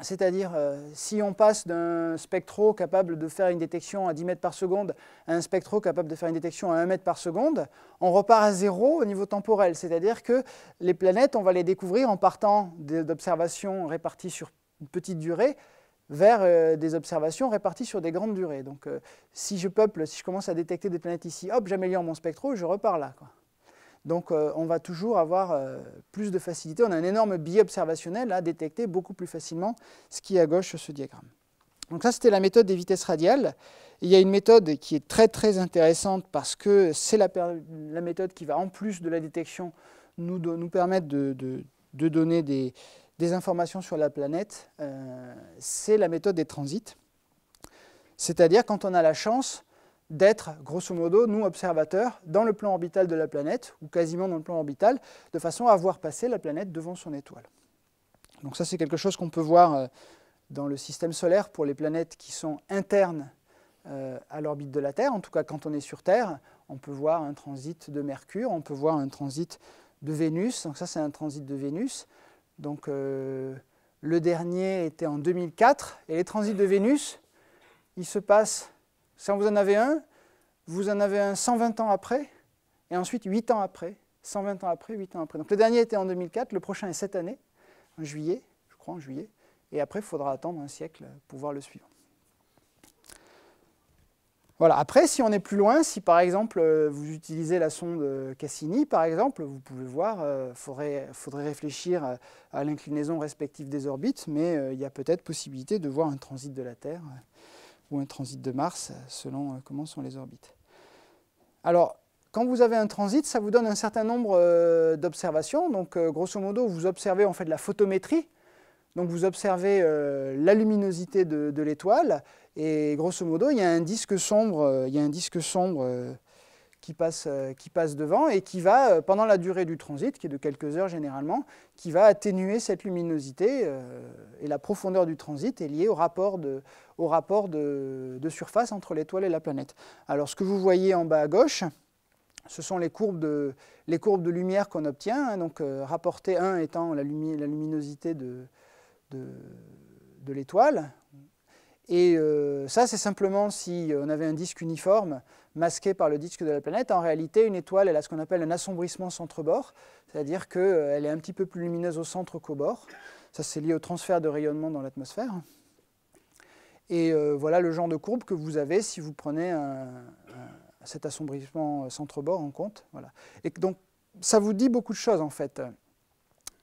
c'est-à-dire, euh, si on passe d'un spectro capable de faire une détection à 10 mètres par seconde à un spectro capable de faire une détection à 1 mètre par seconde, on repart à zéro au niveau temporel. C'est-à-dire que les planètes, on va les découvrir en partant d'observations réparties sur une petite durée vers euh, des observations réparties sur des grandes durées. Donc, euh, si je peuple, si je commence à détecter des planètes ici, hop, j'améliore mon spectro, je repars là. Donc euh, on va toujours avoir euh, plus de facilité. On a un énorme biais observationnel à détecter beaucoup plus facilement ce qui est à gauche sur ce diagramme. Donc ça, c'était la méthode des vitesses radiales. il y a une méthode qui est très très intéressante parce que c'est la, méthode qui va, en plus de la détection, nous, permettre de, donner des, informations sur la planète. Euh, c'est la méthode des transits. C'est-à-dire quand on a la chance d'être, grosso modo, nous observateurs, dans le plan orbital de la planète, ou quasiment dans le plan orbital, de façon à voir passer la planète devant son étoile. Donc ça, c'est quelque chose qu'on peut voir euh, dans le système solaire pour les planètes qui sont internes euh, à l'orbite de la Terre. En tout cas, quand on est sur Terre, on peut voir un transit de Mercure, on peut voir un transit de Vénus. Donc ça, c'est un transit de Vénus. Donc euh, le dernier était en 2004. Et les transits de Vénus, ils se passent si vous en avez un, vous en avez un 120 ans après, et ensuite 8 ans après, 120 ans après, 8 ans après. Donc le dernier était en 2004, le prochain est cette année, en juillet, je crois en juillet, et après il faudra attendre un siècle pour voir le suivant. Voilà. Après, si on est plus loin, si par exemple euh, vous utilisez la sonde euh, Cassini, par exemple, vous pouvez voir, euh, il faudrait, réfléchir à, l'inclinaison respective des orbites, mais il y a peut-être possibilité de voir un transit de la Terre ou un transit de Mars, selon euh, comment sont les orbites. Alors, quand vous avez un transit, ça vous donne un certain nombre euh, d'observations. Donc, euh, grosso modo, vous observez en fait la photométrie. Donc, vous observez la luminosité de, de l'étoile. Et grosso modo, il y a un disque sombre, il y a un disque sombre qui passe, euh, qui passe devant et qui va, euh, pendant la durée du transit, qui est de quelques heures généralement, qui va atténuer cette luminosité. Euh, et la profondeur du transit est liée au rapport de, au rapport de, surface entre l'étoile et la planète. Alors ce que vous voyez en bas à gauche, ce sont les courbes de, les courbes de lumière qu'on obtient, hein, donc rapporté 1 étant la, luminosité de, l'étoile. Et ça, c'est simplement si on avait un disque uniforme masquée par le disque de la planète. En réalité, une étoile, elle a ce qu'on appelle un assombrissement centre-bord, c'est-à-dire qu'elle est un petit peu plus lumineuse au centre qu'au bord. Ça, c'est lié au transfert de rayonnement dans l'atmosphère. Et euh, voilà le genre de courbe que vous avez si vous prenez cet assombrissement euh, centre-bord en compte. Voilà. Et donc, ça vous dit beaucoup de choses, en fait.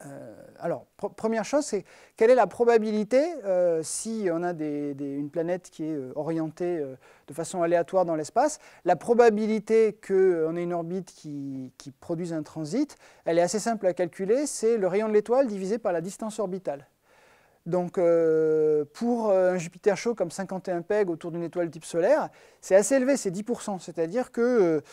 Euh, alors, première chose, c'est quelle est la probabilité, euh, si on a une planète qui est euh, orientée de façon aléatoire dans l'espace, la probabilité qu'on ait une orbite qui, produise un transit, elle est assez simple à calculer, c'est le rayon de l'étoile divisé par la distance orbitale. Donc, pour un Jupiter chaud comme 51 PEG autour d'une étoile type solaire, c'est assez élevé, c'est 10%, c'est-à-dire que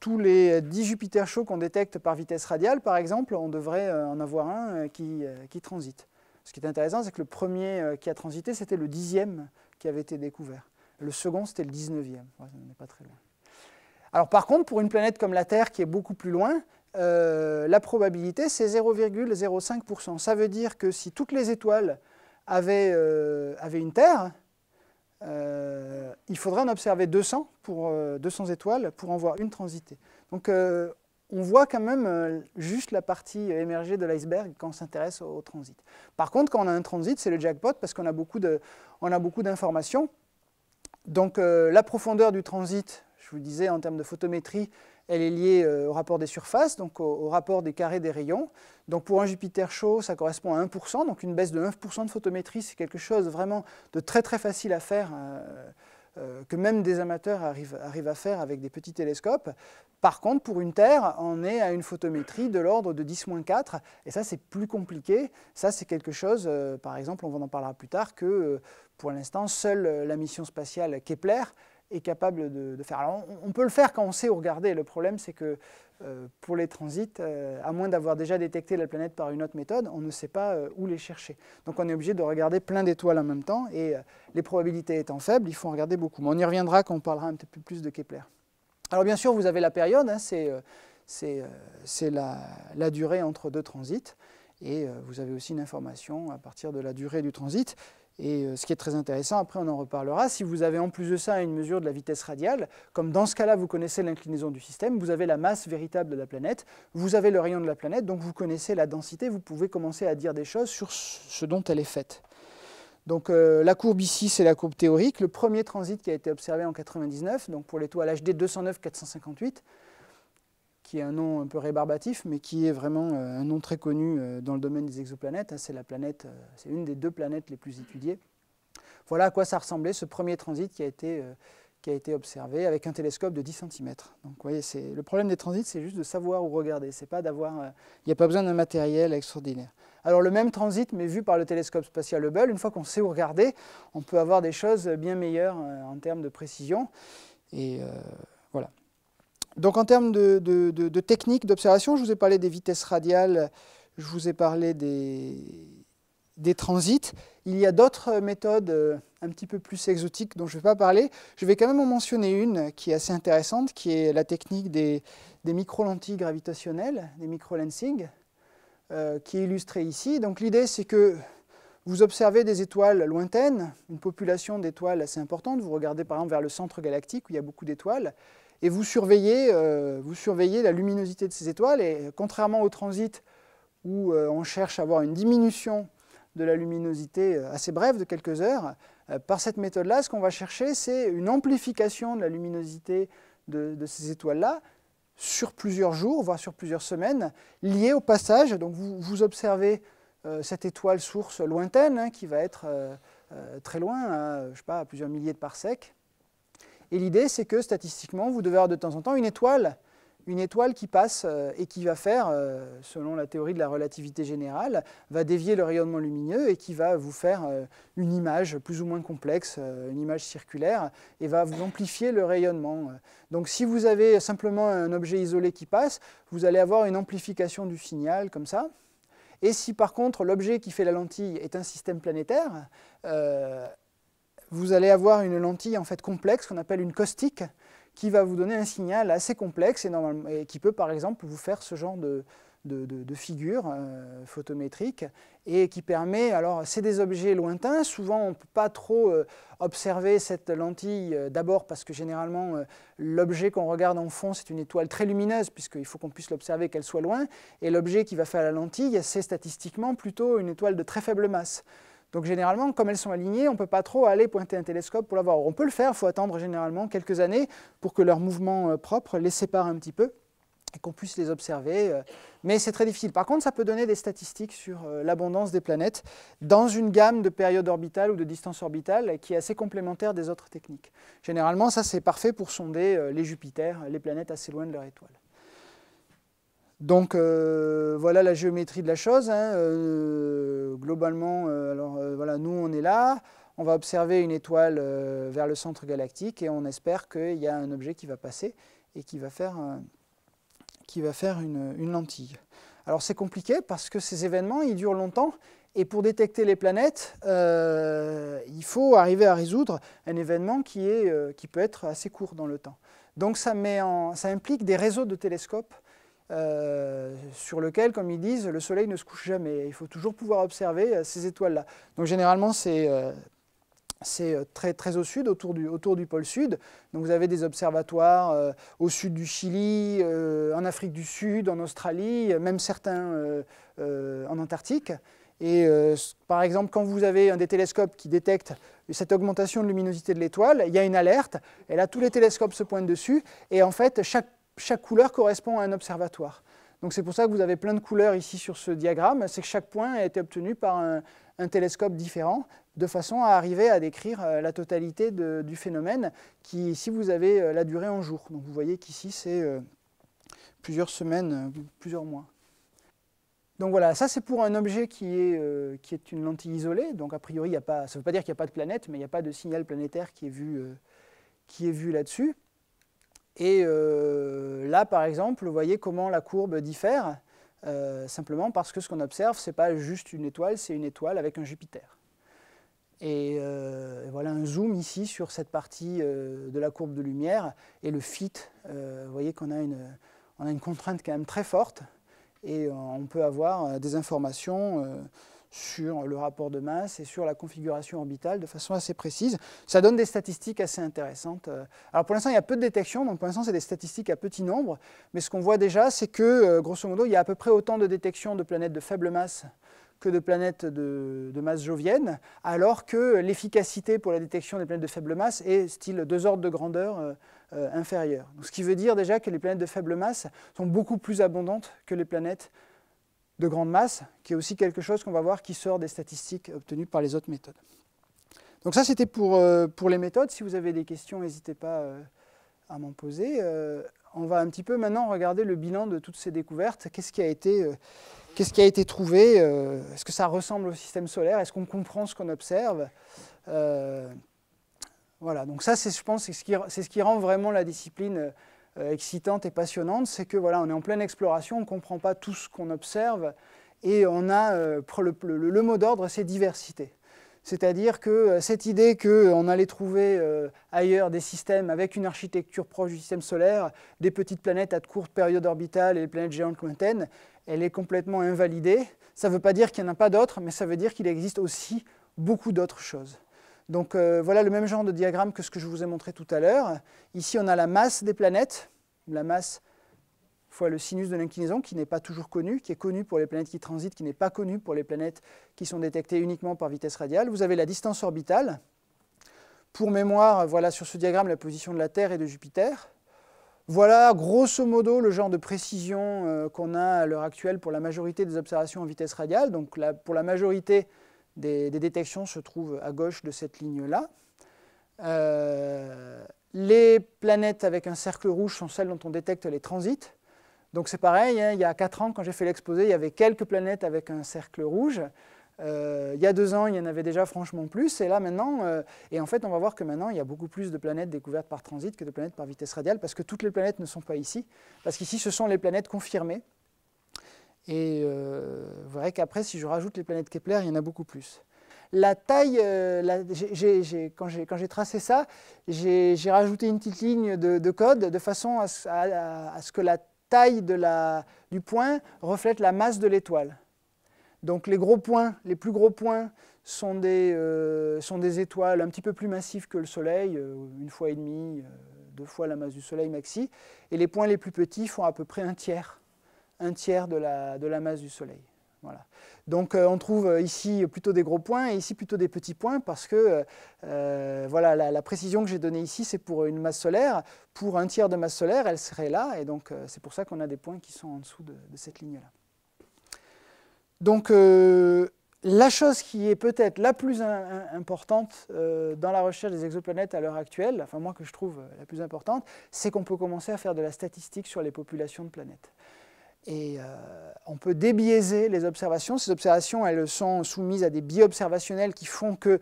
tous les 10 Jupiters chauds qu'on détecte par vitesse radiale, par exemple, on devrait euh, en avoir un euh, euh, qui, transite. Ce qui est intéressant, c'est que le premier qui a transité, c'était le dixième qui avait été découvert. Le second, c'était le 19e. n'est pas très loin. Alors par contre, pour une planète comme la Terre, qui est beaucoup plus loin, la probabilité, c'est 0,05%. Ça veut dire que si toutes les étoiles avaient une Terre, euh, il faudra en observer 200, pour, 200 euh, étoiles pour en voir une transiter. Donc euh, on voit quand même juste la partie émergée de l'iceberg quand on s'intéresse au, transit. Par contre, quand on a un transit, c'est le jackpot parce qu'on a beaucoup d'informations. Donc la profondeur du transit, je vous le disais en termes de photométrie, elle est liée euh, au rapport des surfaces, donc au, rapport des carrés des rayons. Donc pour un Jupiter chaud, ça correspond à 1%, donc une baisse de 9% de photométrie, c'est quelque chose vraiment de très très facile à faire, euh, euh, que même des amateurs arrivent, à faire avec des petits télescopes. Par contre, pour une Terre, on est à une photométrie de l'ordre de 10-4, et ça, c'est plus compliqué. Ça, c'est quelque chose, par exemple, on en parlera plus tard, que pour l'instant, seule la mission spatiale Kepler est capable de, faire. on, peut le faire quand on sait où regarder. Le problème, c'est que euh, pour les transits, euh, à moins d'avoir déjà détecté la planète par une autre méthode, on ne sait pas euh, où les chercher. Donc on est obligé de regarder plein d'étoiles en même temps, et les probabilités étant faibles, il faut en regarder beaucoup. Mais on y reviendra quand on parlera un petit peu plus de Kepler. Alors bien sûr, vous avez la période, hein, c'est la durée entre deux transits, et vous avez aussi une information à partir de la durée du transit. Et euh, ce qui est très intéressant, après on en reparlera, si vous avez en plus de ça une mesure de la vitesse radiale, comme dans ce cas-là vous connaissez l'inclinaison du système, vous avez la masse véritable de la planète, vous avez le rayon de la planète, donc vous connaissez la densité, vous pouvez commencer à dire des choses sur ce dont elle est faite. Donc euh, la courbe ici, c'est la courbe théorique, le premier transit qui a été observé en 99, donc pour l'étoile HD 209-458, qui est un nom un peu rébarbatif, mais qui est vraiment euh, un nom très connu euh, dans le domaine des exoplanètes. Ah, c'est la planète, euh, c'est une des deux planètes les plus étudiées. Voilà à quoi ça ressemblait ce premier transit qui a été, qui a été observé avec un télescope de 10 cm. Donc le problème des transits, c'est juste de savoir où regarder. C'est pas d'avoir, il n'y a pas besoin d'un matériel extraordinaire. Alors le même transit, mais vu par le télescope spatial Hubble, une fois qu'on sait où regarder, on peut avoir des choses bien meilleures en termes de précision. Et voilà. Donc en termes de, techniques d'observation, je vous ai parlé des vitesses radiales, je vous ai parlé des, transits. Il y a d'autres méthodes euh, un petit peu plus exotiques dont je ne vais pas parler. Je vais quand même en mentionner une qui est assez intéressante, qui est la technique des, des micro-lentilles gravitationnelles, des micro-lensing, euh, qui est illustrée ici. Donc l'idée, c'est que vous observez des étoiles lointaines, une population d'étoiles assez importante. Vous regardez par exemple vers le centre galactique où il y a beaucoup d'étoiles et vous surveillez, euh, vous la luminosité de ces étoiles. Et contrairement au transit, où euh, on cherche à avoir une diminution de la luminosité euh, assez brève de quelques heures, par cette méthode-là, ce qu'on va chercher, c'est une amplification de la luminosité de, ces étoiles-là sur plusieurs jours, voire sur plusieurs semaines, liée au passage. Donc vous, observez cette étoile source lointaine hein, qui va être très loin, hein, je sais pas, à plusieurs milliers de parsecs. Et l'idée, c'est que statistiquement, vous devez avoir de temps en temps une étoile, une étoile qui passe euh, et qui va faire, euh, selon la théorie de la relativité générale, va dévier le rayonnement lumineux et qui va vous faire euh, une image plus ou moins complexe, une image circulaire, et va vous amplifier le rayonnement. Donc si vous avez simplement un objet isolé qui passe, vous allez avoir une amplification du signal comme ça. Et si par contre l'objet qui fait la lentille est un système planétaire, vous allez avoir une lentille en fait complexe qu'on appelle une caustique qui va vous donner un signal assez complexe et, et qui peut par exemple vous faire ce genre de, figure euh, photométrique et qui permet, alors c'est des objets lointains, souvent on ne peut pas trop euh, observer cette lentille euh, d'abord parce que généralement l'objet qu'on regarde en fond c'est une étoile très lumineuse puisqu'il faut qu'on puisse l'observer qu'elle soit loin et l'objet qui va faire la lentille c'est statistiquement plutôt une étoile de très faible masse. Donc généralement, comme elles sont alignées, on ne peut pas trop aller pointer un télescope pour voir. On peut le faire, il faut attendre généralement quelques années pour que leur mouvement euh, propre les sépare un petit peu et qu'on puisse les observer. Euh. Mais c'est très difficile. Par contre, ça peut donner des statistiques sur euh, l'abondance des planètes dans une gamme de périodes orbitales ou de distances orbitales qui est assez complémentaire des autres techniques. Généralement, ça c'est parfait pour sonder les Jupiters, les planètes assez loin de leur étoile. Donc euh, voilà la géométrie de la chose. Hein. Euh, globalement, euh, nous on est là, on va observer une étoile vers le centre galactique et on espère qu'il y a un objet qui va passer et qui va faire, une, lentille. Alors c'est compliqué parce que ces événements ils durent longtemps et pour détecter les planètes, il faut arriver à résoudre un événement qui, peut être assez court dans le temps. Donc ça, ça implique des réseaux de télescopes euh, sur lequel, comme ils disent, le soleil ne se couche jamais. Il faut toujours pouvoir observer euh, ces étoiles-là. Donc généralement, c'est euh, c'est très, très au sud, autour du, autour du pôle sud. Donc vous avez des observatoires au sud du Chili, en Afrique du Sud, en Australie, même certains en Antarctique. Et par exemple, quand vous avez un des télescopes qui détecte cette augmentation de luminosité de l'étoile, il y a une alerte. Et là, tous les télescopes se pointent dessus. Et en fait, chaque chaque couleur correspond à un observatoire. Donc c'est pour ça que vous avez plein de couleurs ici sur ce diagramme, c'est que chaque point a été obtenu par un, télescope différent, de façon à arriver à décrire euh, la totalité du phénomène, qui ici vous avez euh, la durée en jours. Donc vous voyez qu'ici c'est euh, plusieurs semaines, plusieurs mois. Donc voilà, ça c'est pour un objet qui est, qui est une lentille isolée, donc a priori ça ne veut pas dire qu'il n'y a pas de planète, mais il n'y a pas de signal planétaire qui est qui est vu là-dessus. Et euh, là, par exemple, vous voyez comment la courbe diffère, euh, simplement parce que ce qu'on observe, ce n'est pas juste une étoile, c'est une étoile avec un Jupiter. Et, euh, voilà un zoom ici sur cette partie de la courbe de lumière et le fit. vous voyez qu'on a, une, on a une contrainte quand même très forte et on peut avoir des informations sur le rapport de masse et sur la configuration orbitale de façon assez précise. Ça donne des statistiques assez intéressantes. Euh, pour l'instant, il y a peu de détections, donc pour l'instant, c'est des statistiques à petit nombre, mais ce qu'on voit déjà, c'est que, euh, grosso modo, il y a à peu près autant de détections de planètes de faible masse que de planètes de, masse jovienne, alors que l'efficacité pour la détection des planètes de faible masse est, style, deux ordres de grandeur euh, euh ce qui veut dire déjà que les planètes de faible masse sont beaucoup plus abondantes que les planètes de grande masse, qui est aussi quelque chose qu'on va voir qui sort des statistiques obtenues par les autres méthodes. Donc ça, c'était pour, euh, pour les méthodes. Si vous avez des questions, n'hésitez pas euh, à m'en poser. Euh, on va un petit peu maintenant regarder le bilan de toutes ces découvertes. Qu'est-ce qui a été, qui a été trouvé Est-ce que ça ressemble au système solaire Est-ce qu'on comprend ce qu'on observe Voilà, donc ça, je pense, c'est ce qui rend vraiment la discipline euh, excitante et passionnante, c'est que voilà, on est en pleine exploration, on ne comprend pas tout ce qu'on observe, et on a euh, le, mot d'ordre, c'est diversité. C'est-à-dire que euh, cette idée qu'on allait trouver ailleurs des systèmes avec une architecture proche du système solaire, des petites planètes à de courtes périodes orbitales et des planètes géantes lointaines, elle est complètement invalidée. Ça ne veut pas dire qu'il n'y en a pas d'autres, mais ça veut dire qu'il existe aussi beaucoup d'autres choses. Donc euh, voilà le même genre de diagramme que ce que je vous ai montré tout à l'heure. Ici, on a la masse des planètes, la masse fois le sinus de l'inclinaison, qui n'est pas toujours connu, qui est connu pour les planètes qui transitent, qui n'est pas connu pour les planètes qui sont détectées uniquement par vitesse radiale. Vous avez la distance orbitale. Pour mémoire, voilà sur ce diagramme la position de la Terre et de Jupiter. Voilà grosso modo le genre de précision euh, qu'on a à l'heure actuelle pour la majorité des observations en vitesse radiale. Donc pour la majorité des, détections se trouvent à gauche de cette ligne-là. Euh, les planètes avec un cercle rouge sont celles dont on détecte les transits. Donc c'est pareil, hein, il y a 4 ans, quand j'ai fait l'exposé, il y avait quelques planètes avec un cercle rouge. Euh, il y a 2 ans, il y en avait déjà franchement plus. Et là, maintenant, euh, et en fait, on va voir que maintenant, il y a beaucoup plus de planètes découvertes par transit que de planètes par vitesse radiale, parce que toutes les planètes ne sont pas ici. Parce qu'ici, ce sont les planètes confirmées et vous euh, verrez qu'après, si je rajoute les planètes Kepler, il y en a beaucoup plus. La taille, euh, quand j'ai tracé ça, j'ai rajouté une petite ligne de, code de façon à, ce que la taille du point reflète la masse de l'étoile. Donc les gros points, les plus gros points sont des, euh, sont des étoiles un petit peu plus massives que le Soleil, une fois et demie, deux fois la masse du Soleil maxi, et les points les plus petits font à peu près un tiers un tiers de la, de la masse du Soleil. Voilà. Donc euh, on trouve euh, ici plutôt des gros points et ici plutôt des petits points parce que euh, voilà, la, précision que j'ai donnée ici, c'est pour une masse solaire. Pour un tiers de masse solaire, elle serait là et donc c'est pour ça qu'on a des points qui sont en dessous de, cette ligne-là. Donc la chose qui est peut-être la plus importante dans la recherche des exoplanètes à l'heure actuelle, enfin moi que je trouve la plus importante, c'est qu'on peut commencer à faire de la statistique sur les populations de planètes. Et euh, on peut débiaiser les observations. Ces observations, elles sont soumises à des biais observationnels qui font que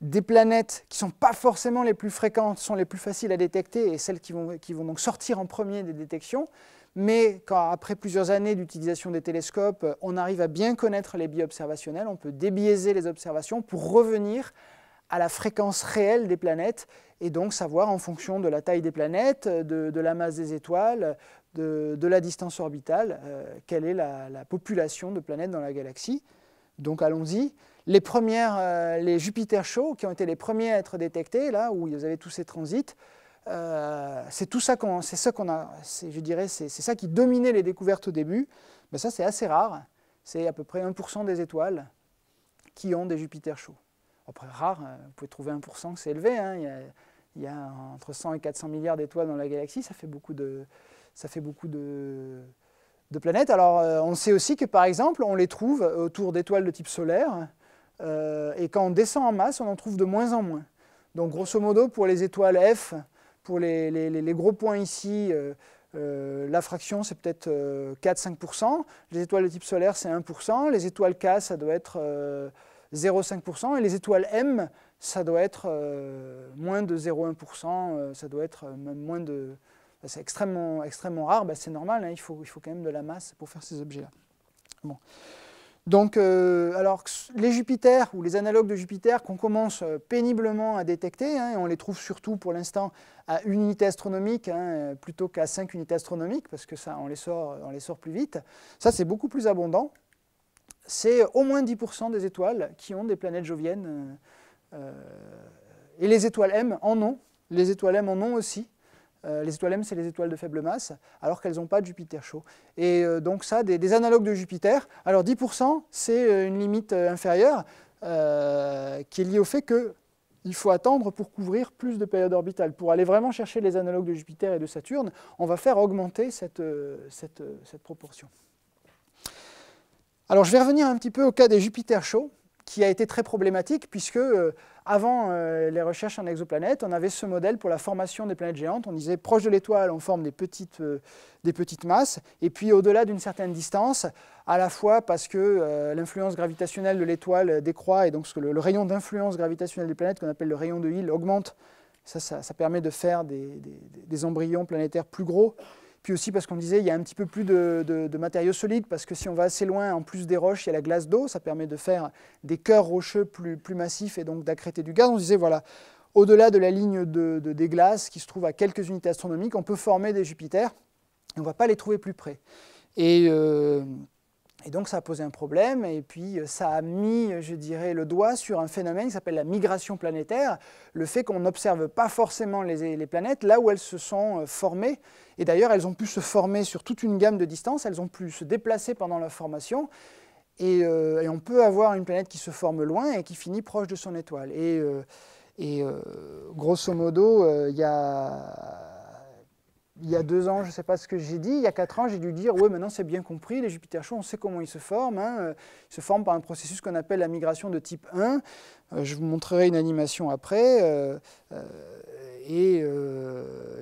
des planètes qui ne sont pas forcément les plus fréquentes sont les plus faciles à détecter et celles qui vont, donc sortir en premier des détections. Mais quand, après plusieurs années d'utilisation des télescopes, on arrive à bien connaître les biais observationnels, on peut débiaiser les observations pour revenir à la fréquence réelle des planètes et donc savoir en fonction de la taille des planètes, de la masse des étoiles, de, la distance orbitale, euh, quelle est la, population de planètes dans la galaxie. Donc allons-y. Les premières, euh, les Jupiter chauds, qui ont été les premiers à être détectés, là où ils avaient tous ces transits, euh, c'est tout ça qu'on, a, je dirais, c'est, ça qui dominait les découvertes au début. Mais ça, c'est assez rare. C'est à peu près 1% des étoiles qui ont des Jupiters chauds. Après, rare, hein, vous pouvez trouver 1%, c'est élevé. Hein. Il, y a, il, y a, entre 100 et 400 milliards d'étoiles dans la galaxie, ça fait beaucoup de, ça fait beaucoup de, planètes. Alors, euh, on sait aussi que, par exemple, on les trouve autour d'étoiles de type solaire, euh, et quand on descend en masse, on en trouve de moins en moins. Donc, grosso modo, pour les étoiles F, pour les, gros points ici, euh, la fraction, c'est peut-être 4-5%. Les étoiles de type solaire, c'est 1%. Les étoiles K, ça doit être 0,5%. Et les étoiles M, ça doit être moins de 0,1%. ça doit être même moins de... Bah, c'est extrêmement, extrêmement rare, bah, c'est normal, hein, il, faut, il faut quand même de la masse pour faire ces objets-là. Bon. Donc, euh, alors les Jupitères ou les analogues de Jupiter qu'on commence euh, péniblement à détecter, hein, on les trouve surtout pour l'instant à une unité astronomique hein, euh, plutôt qu'à cinq unités astronomiques, parce que ça, on les sort, on les sort plus vite. Ça, c'est beaucoup plus abondant. C'est au moins 10% des étoiles qui ont des planètes joviennes. et les étoiles M en ont. Les étoiles M en ont aussi. Euh, les étoiles M, c'est les étoiles de faible masse, alors qu'elles n'ont pas de Jupiter chaud. Et euh, donc ça, des, analogues de Jupiter. Alors 10%, c'est euh, une limite inférieure qui est liée au fait que il faut attendre pour couvrir plus de périodes orbitales. Pour aller vraiment chercher les analogues de Jupiter et de Saturne, on va faire augmenter cette, cette proportion. Alors je vais revenir un petit peu au cas des Jupiters chauds, qui a été très problématique, puisque avant euh, les recherches en exoplanètes, on avait ce modèle pour la formation des planètes géantes. On disait proche de l'étoile, on forme des petites, euh, masses, et puis au-delà d'une certaine distance, à la fois parce que euh, l'influence gravitationnelle de l'étoile décroît, et donc que le, rayon d'influence gravitationnelle des planètes, qu'on appelle le rayon de Hill, augmente. Ça, permet de faire des embryons planétaires plus gros. Puis aussi parce qu'on disait il y a un petit peu plus de, matériaux solides, parce que si on va assez loin, en plus des roches, il y a la glace d'eau, ça permet de faire des cœurs rocheux plus, massifs et donc d'accréter du gaz. On disait voilà, au-delà de la ligne des glaces qui se trouve à quelques unités astronomiques, on peut former des Jupiters, et on ne va pas les trouver plus près. Et euh, et donc ça a posé un problème, et puis euh, ça a mis, euh, je dirais, le doigt sur un phénomène qui s'appelle la migration planétaire, le fait qu'on n'observe pas forcément les, planètes là où elles se sont euh, formées. Et d'ailleurs, elles ont pu se former sur toute une gamme de distances, elles ont pu se déplacer pendant leur formation, et, on peut avoir une planète qui se forme loin et qui finit proche de son étoile. Et, et grosso modo, il y a il y a deux ans, je ne sais pas ce que j'ai dit, il y a quatre ans, j'ai dû dire, oui, maintenant c'est bien compris, les Jupiter chauds, on sait comment ils se forment. Hein. Ils se forment par un processus qu'on appelle la migration de type 1. Euh, je vous montrerai une animation après. Euh, euh, et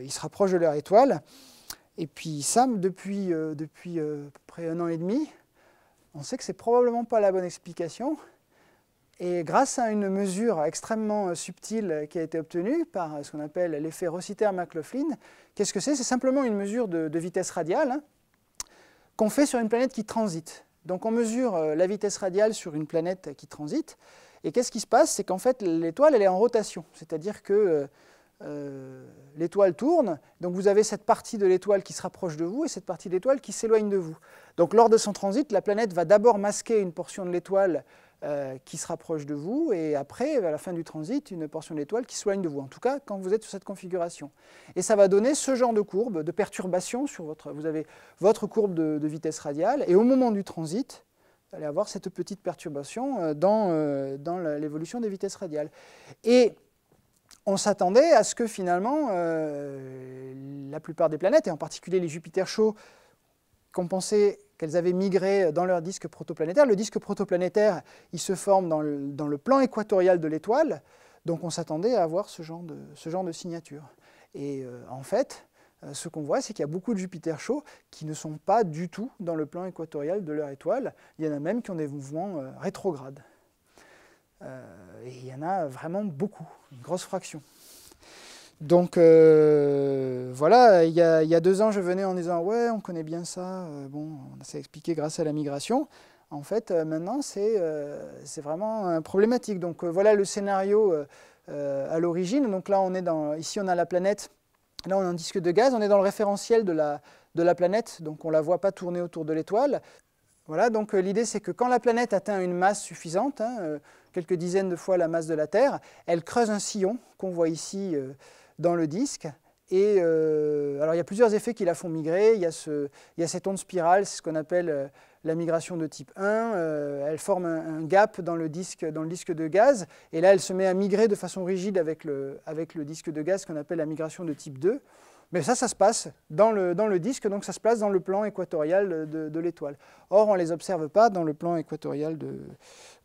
ils se rapprochent de leur étoile. Et puis Sam, depuis, depuis à peu près un an et demi, on sait que c'est probablement pas la bonne explication. Et grâce à une mesure extrêmement euh, subtile euh, qui a été obtenue par euh, ce qu'on appelle l'effet Rossiter-McLaughlin, qu'est-ce que c'est C'est simplement une mesure de, vitesse radiale hein, qu'on fait sur une planète qui transite. Donc on mesure la vitesse radiale sur une planète qui transite. Et qu'est-ce qui se passe C'est qu'en fait, l'étoile, elle est en rotation. C'est-à-dire que l'étoile tourne, donc vous avez cette partie de l'étoile qui se rapproche de vous et cette partie de l'étoile qui s'éloigne de vous. Donc lors de son transit, la planète va d'abord masquer une portion de l'étoile euh, qui se rapproche de vous et après, à la fin du transit, une portion d'étoile qui soigne de vous, en tout cas quand vous êtes sous cette configuration. Et ça va donner ce genre de courbe, de perturbation sur votre... Vous avez votre courbe de, vitesse radiale et au moment du transit, vous allez avoir cette petite perturbation euh, dans, euh, dans l'évolution des vitesses radiales. Et on s'attendait à ce que finalement la plupart des planètes, et en particulier les Jupiters chauds, compensaient elles avaient migré dans leur disque protoplanétaire. Le disque protoplanétaire, il se forme dans le, plan équatorial de l'étoile, donc on s'attendait à avoir ce genre de, ce genre de signature. Et euh, en fait, euh, ce qu'on voit, c'est qu'il y a beaucoup de Jupiter chauds qui ne sont pas du tout dans le plan équatorial de leur étoile. Il y en a même qui ont des mouvements euh, rétrogrades. et il y en a vraiment beaucoup, une grosse fraction. Donc euh, voilà, il y, a, deux ans, je venais en disant ouais, on connaît bien ça, euh, bon, on s'est expliqué grâce à la migration. En fait, euh, maintenant, c'est vraiment problématique. Donc voilà le scénario à l'origine. Donc là, on est dans, ici, on a la planète. Là, on a un disque de gaz. On est dans le référentiel de la, de la planète, donc on ne la voit pas tourner autour de l'étoile. Voilà, donc l'idée c'est que quand la planète atteint une masse suffisante, hein, quelques dizaines de fois la masse de la Terre, elle creuse un sillon qu'on voit ici dans le disque. Et euh, alors il y a plusieurs effets qui la font migrer. Il y a, ce, il y a cette onde spirale, c'est ce qu'on appelle euh, la migration de type 1. Euh, elle forme un, gap dans le, disque, dans le disque de gaz. Et là, elle se met à migrer de façon rigide avec le, avec le disque de gaz qu'on appelle la migration de type 2. Mais ça, ça se passe dans le, dans le disque, donc ça se place dans le plan équatorial de, l'étoile. Or, on ne les observe pas dans le plan équatorial de,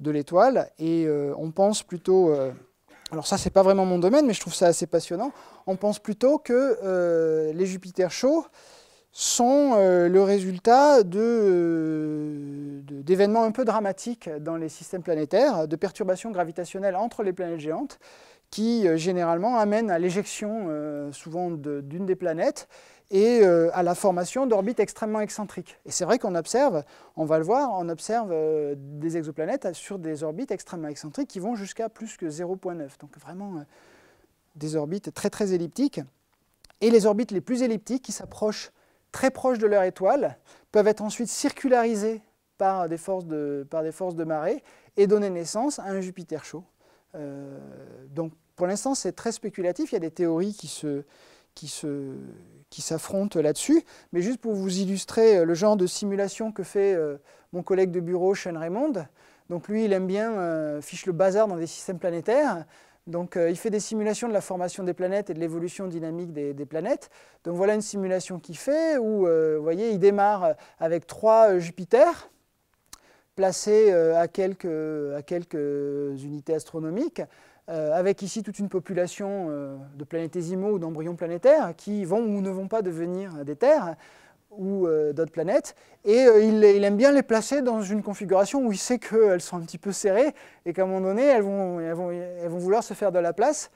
de l'étoile. Et on pense plutôt alors ça, n'est pas vraiment mon domaine, mais je trouve ça assez passionnant. On pense plutôt que euh, les Jupiters chauds sont euh, le résultat euh, d'événements un peu dramatiques dans les systèmes planétaires, de perturbations gravitationnelles entre les planètes géantes, qui généralement amènent à l'éjection souvent d'une des planètes et euh, à la formation d'orbites extrêmement excentriques. Et c'est vrai qu'on observe, on va le voir, on observe euh, des exoplanètes sur des orbites extrêmement excentriques qui vont jusqu'à plus que 0,9. Donc vraiment euh, des orbites très très elliptiques. Et les orbites les plus elliptiques qui s'approchent très proches de leur étoile peuvent être ensuite circularisées par des forces de, par des forces de marée et donner naissance à un Jupiter chaud. donc pour l'instant c'est très spéculatif, il y a des théories qui se, qui se, qui s'affrontent là-dessus. Mais juste pour vous illustrer euh, le genre de simulation que fait euh, mon collègue de bureau, Sean Raymond. Donc lui, il aime bien, euh, fiche le bazar dans des systèmes planétaires. Donc il fait des simulations de la formation des planètes et de l'évolution dynamique des, planètes. Donc voilà une simulation qu'il fait où, vous voyez, il démarre avec trois Jupiters placés à à quelques unités astronomiques. Euh, avec ici toute une population euh, de planétésimaux ou d'embryons planétaires qui vont ou ne vont pas devenir des terres ou euh, d'autres planètes, et il, aime bien les placer dans une configuration où il sait qu'elles sont un petit peu serrées, et qu'à un moment donné, elles vont vouloir se faire de la place,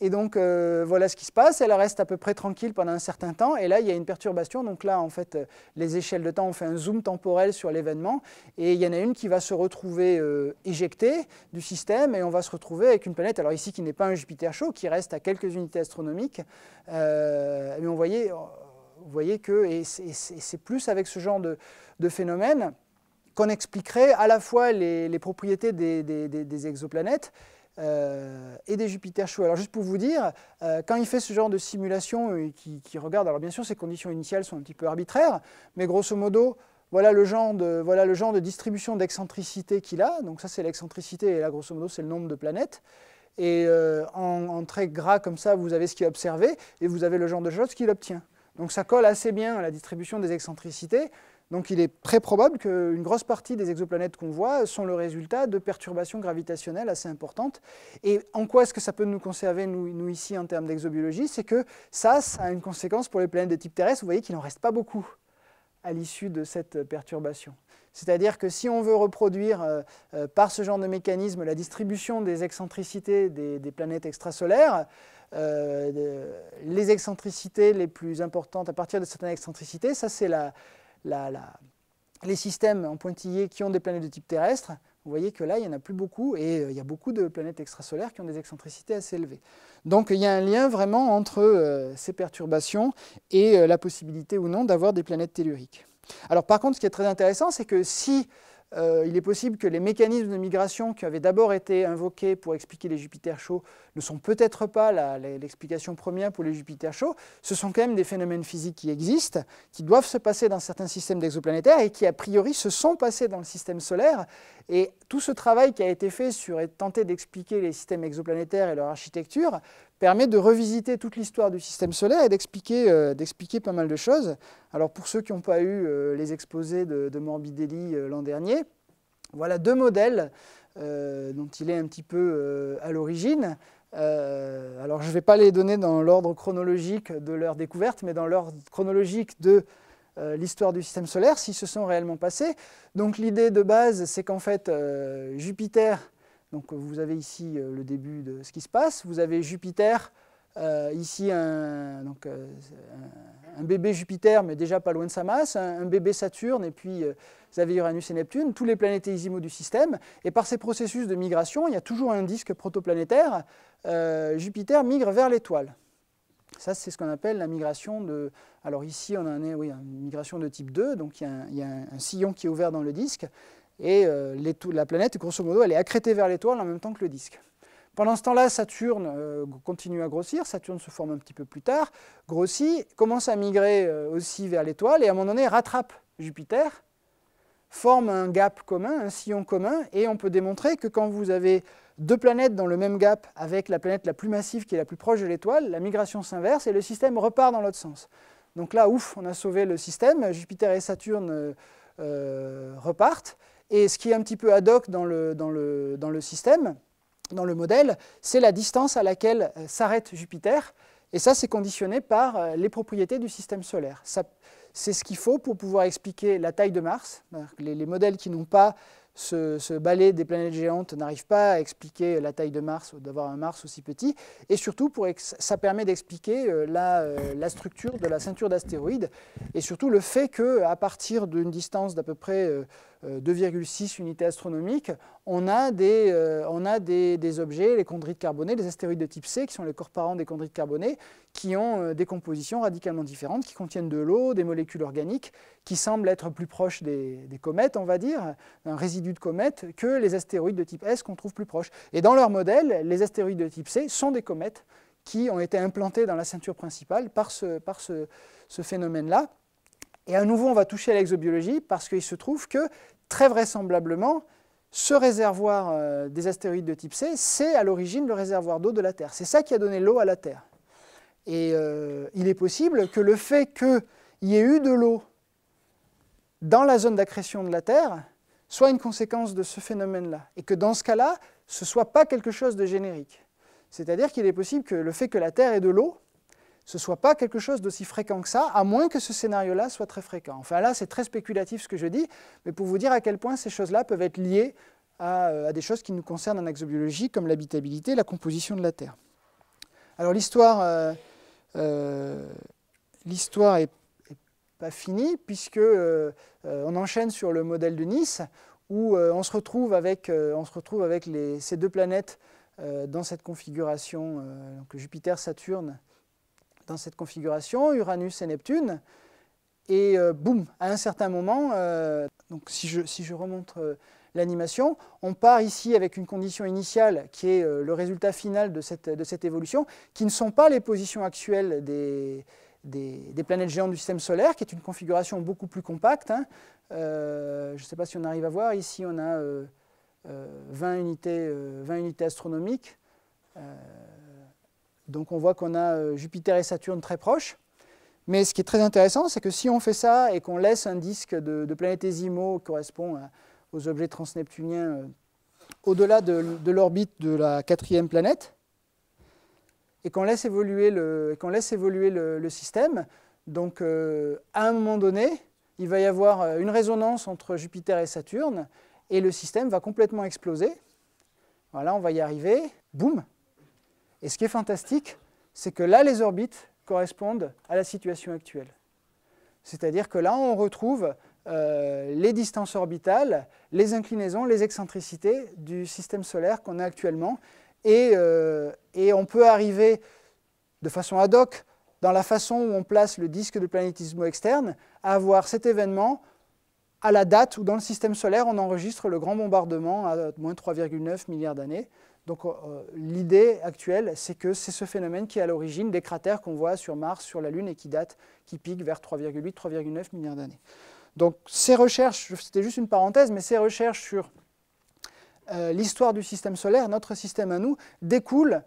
et donc, euh, voilà ce qui se passe. Elle reste à peu près tranquille pendant un certain temps. Et là, il y a une perturbation. Donc là, en fait, euh, les échelles de temps ont fait un zoom temporel sur l'événement. Et il y en a une qui va se retrouver euh, éjectée du système. Et on va se retrouver avec une planète, alors ici, qui n'est pas un Jupiter chaud, qui reste à quelques unités astronomiques. mais on voyait, vous voyez que, et c'est plus avec ce genre de, phénomène qu'on expliquerait à la fois les, propriétés des exoplanètes, euh, et des Jupiter chauds. Alors juste pour vous dire, euh, quand il fait ce genre de simulation et euh, qui, regarde, alors bien sûr ces conditions initiales sont un petit peu arbitraires, mais grosso modo, voilà le genre de, distribution d'excentricité qu'il a. Donc ça c'est l'excentricité et là grosso modo c'est le nombre de planètes. Et en, en trait gras comme ça, vous avez ce qui est observé et vous avez le genre de choses qu'il obtient. Donc ça colle assez bien à la distribution des excentricités. Donc il est très probable qu'une grosse partie des exoplanètes qu'on voit sont le résultat de perturbations gravitationnelles assez importantes. Et en quoi est-ce que ça peut nous conserver, nous, ici, en termes d'exobiologie C'est que ça, a une conséquence pour les planètes de type terrestre. Vous voyez qu'il n'en reste pas beaucoup à l'issue de cette perturbation. C'est-à-dire que si on veut reproduire euh, euh, par ce genre de mécanisme la distribution des excentricités des, planètes extrasolaires, euh, les excentricités les plus importantes à partir de certaines excentricités, ça c'est la, la, les systèmes en pointillés qui ont des planètes de type terrestre, vous voyez que là, il n'y en a plus beaucoup, et euh, il y a beaucoup de planètes extrasolaires qui ont des excentricités assez élevées. Donc il y a un lien vraiment entre euh, ces perturbations et euh, la possibilité ou non d'avoir des planètes telluriques. Alors par contre, ce qui est très intéressant, c'est que si euh, il est possible que les mécanismes de migration qui avaient d'abord été invoqués pour expliquer les Jupiters chauds ne sont peut-être pas l'explication première pour les Jupiters chauds. Ce sont quand même des phénomènes physiques qui existent, qui doivent se passer dans certains systèmes d'exoplanétaires et qui a priori se sont passés dans le système solaire. Et tout ce travail qui a été fait sur tenter d'expliquer les systèmes exoplanétaires et leur architecture permet de revisiter toute l'histoire du système solaire et euh, d'expliquer pas mal de choses. Alors pour ceux qui n'ont pas eu euh, les exposés de, Morbidelli euh, l'an dernier, voilà deux modèles dont il est un petit peu à l'origine. alors je ne vais pas les donner dans l'ordre chronologique de leur découverte, mais dans l'ordre chronologique de l'histoire du système solaire, s'ils se sont réellement passés. Donc l'idée de base, c'est qu'en fait, Jupiter donc euh, vous avez ici euh, le début de ce qui se passe. Vous avez Jupiter, euh, ici un, donc, un, bébé Jupiter, mais déjà pas loin de sa masse, un, bébé Saturne, et puis vous avez Uranus et Neptune, tous les planétésimaux du système. Et par ces processus de migration, il y a toujours un disque protoplanétaire. Jupiter migre vers l'étoile. Ça, c'est ce qu'on appelle la migration de... Alors ici, on a une migration de type 2, donc il y a un sillon qui est ouvert dans le disque. Et euh, la planète, grosso modo, elle est accrétée vers l'étoile en même temps que le disque. Pendant ce temps-là, Saturne euh, continue à grossir, Saturne se forme un petit peu plus tard, grossit, commence à migrer euh, aussi vers l'étoile et à un moment donné rattrape Jupiter, forme un gap commun, un sillon commun, et on peut démontrer que quand vous avez deux planètes dans le même gap avec la planète la plus massive qui est la plus proche de l'étoile, la migration s'inverse et le système repart dans l'autre sens. Donc là, ouf, on a sauvé le système, Jupiter et Saturne repartent, et ce qui est un petit peu ad hoc dans le, dans le, dans le système, dans le modèle, c'est la distance à laquelle euh, s'arrête Jupiter. Et ça, c'est conditionné par euh, les propriétés du système solaire. c'est ce qu'il faut pour pouvoir expliquer la taille de Mars. Les, modèles qui n'ont pas ce, ce, balai des planètes géantes n'arrivent pas à expliquer euh, la taille de Mars, d'avoir un Mars aussi petit. Et surtout, pour ça permet d'expliquer la, la, structure de la ceinture d'astéroïdes. Et surtout, le fait qu'à partir d'une distance d'à peu près... 2,6 euh, unités astronomiques, on a, des, euh, on a des, objets, les chondrites carbonées, les astéroïdes de type C, qui sont les corps parents des chondrites carbonées, qui ont euh, des compositions radicalement différentes, qui contiennent de l'eau, des molécules organiques, qui semblent être plus proches des, comètes, on va dire, d'un résidu de comète, que les astéroïdes de type S qu'on trouve plus proches. Et dans leur modèle, les astéroïdes de type C sont des comètes qui ont été implantées dans la ceinture principale par ce, par ce, ce phénomène-là. Et à nouveau, on va toucher à l'exobiologie parce qu'il se trouve que très vraisemblablement, ce réservoir euh, des astéroïdes de type C, c'est à l'origine le réservoir d'eau de la Terre. C'est ça qui a donné l'eau à la Terre. Et euh, il est possible que le fait qu'il y ait eu de l'eau dans la zone d'accrétion de la Terre soit une conséquence de ce phénomène-là. Et que dans ce cas-là, ce ne soit pas quelque chose de générique. C'est-à-dire qu'il est possible que le fait que la Terre ait de l'eau ce ne soit pas quelque chose d'aussi fréquent que ça, à moins que ce scénario-là soit très fréquent. Enfin là, c'est très spéculatif ce que je dis, mais pour vous dire à quel point ces choses-là peuvent être liées à, euh, des choses qui nous concernent en axobiologie, comme l'habitabilité la composition de la Terre. Alors l'histoire n'est euh, euh, pas finie, puisqu'on enchaîne sur le modèle de Nice, où on se retrouve avec, ces deux planètes dans cette configuration, donc Jupiter-Saturne dans cette configuration, Uranus et Neptune. Et euh, boum, à un certain moment, euh, donc si je, si je remonte euh, l'animation, on part ici avec une condition initiale qui est le résultat final de cette, de cette, évolution, qui ne sont pas les positions actuelles des, des, planètes géantes du système solaire, qui est une configuration beaucoup plus compacte. Hein. je ne sais pas si on arrive à voir, ici on a 20 unités, 20, unités, astronomiques. Donc on voit qu'on a euh, Jupiter et Saturne très proches. Mais ce qui est très intéressant, c'est que si on fait ça et qu'on laisse un disque de, de planétésimaux qui correspond aux objets transneptuniens euh, au-delà de, l'orbite de la quatrième planète, et qu'on laisse évoluer le, système, donc euh, à un moment donné, il va y avoir une résonance entre Jupiter et Saturne, et le système va complètement exploser. Voilà, on va y arriver. Boum et ce qui est fantastique, c'est que là, les orbites correspondent à la situation actuelle. C'est-à-dire que là, on retrouve euh, les distances orbitales, les inclinaisons, les excentricités du système solaire qu'on a actuellement. Euh, et, on peut arriver de façon ad hoc, dans la façon où on place le disque de planétisme externe, à avoir cet événement à la date où dans le système solaire on enregistre le grand bombardement à moins 3,9 milliards d'années. Donc euh, l'idée actuelle, c'est que c'est ce phénomène qui est à l'origine des cratères qu'on voit sur Mars, sur la Lune et qui datent, qui piquent vers 3,8-3,9 milliards d'années. Donc ces recherches, c'était juste une parenthèse, mais ces recherches sur euh, l'histoire du système solaire, notre système à nous, découlent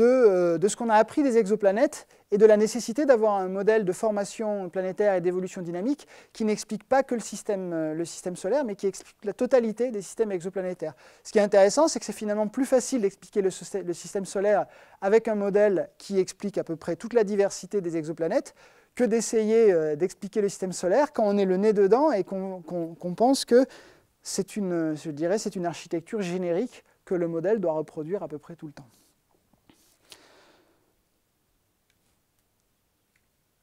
euh, de, ce qu'on a appris des exoplanètes et de la nécessité d'avoir un modèle de formation planétaire et d'évolution dynamique qui n'explique pas que le système, euh, solaire, mais qui explique la totalité des systèmes exoplanétaires. Ce qui est intéressant, c'est que c'est finalement plus facile d'expliquer le, système solaire avec un modèle qui explique à peu près toute la diversité des exoplanètes que d'essayer euh, d'expliquer le système solaire quand on est le nez dedans et qu'on pense que c'est une architecture générique que le modèle doit reproduire à peu près tout le temps.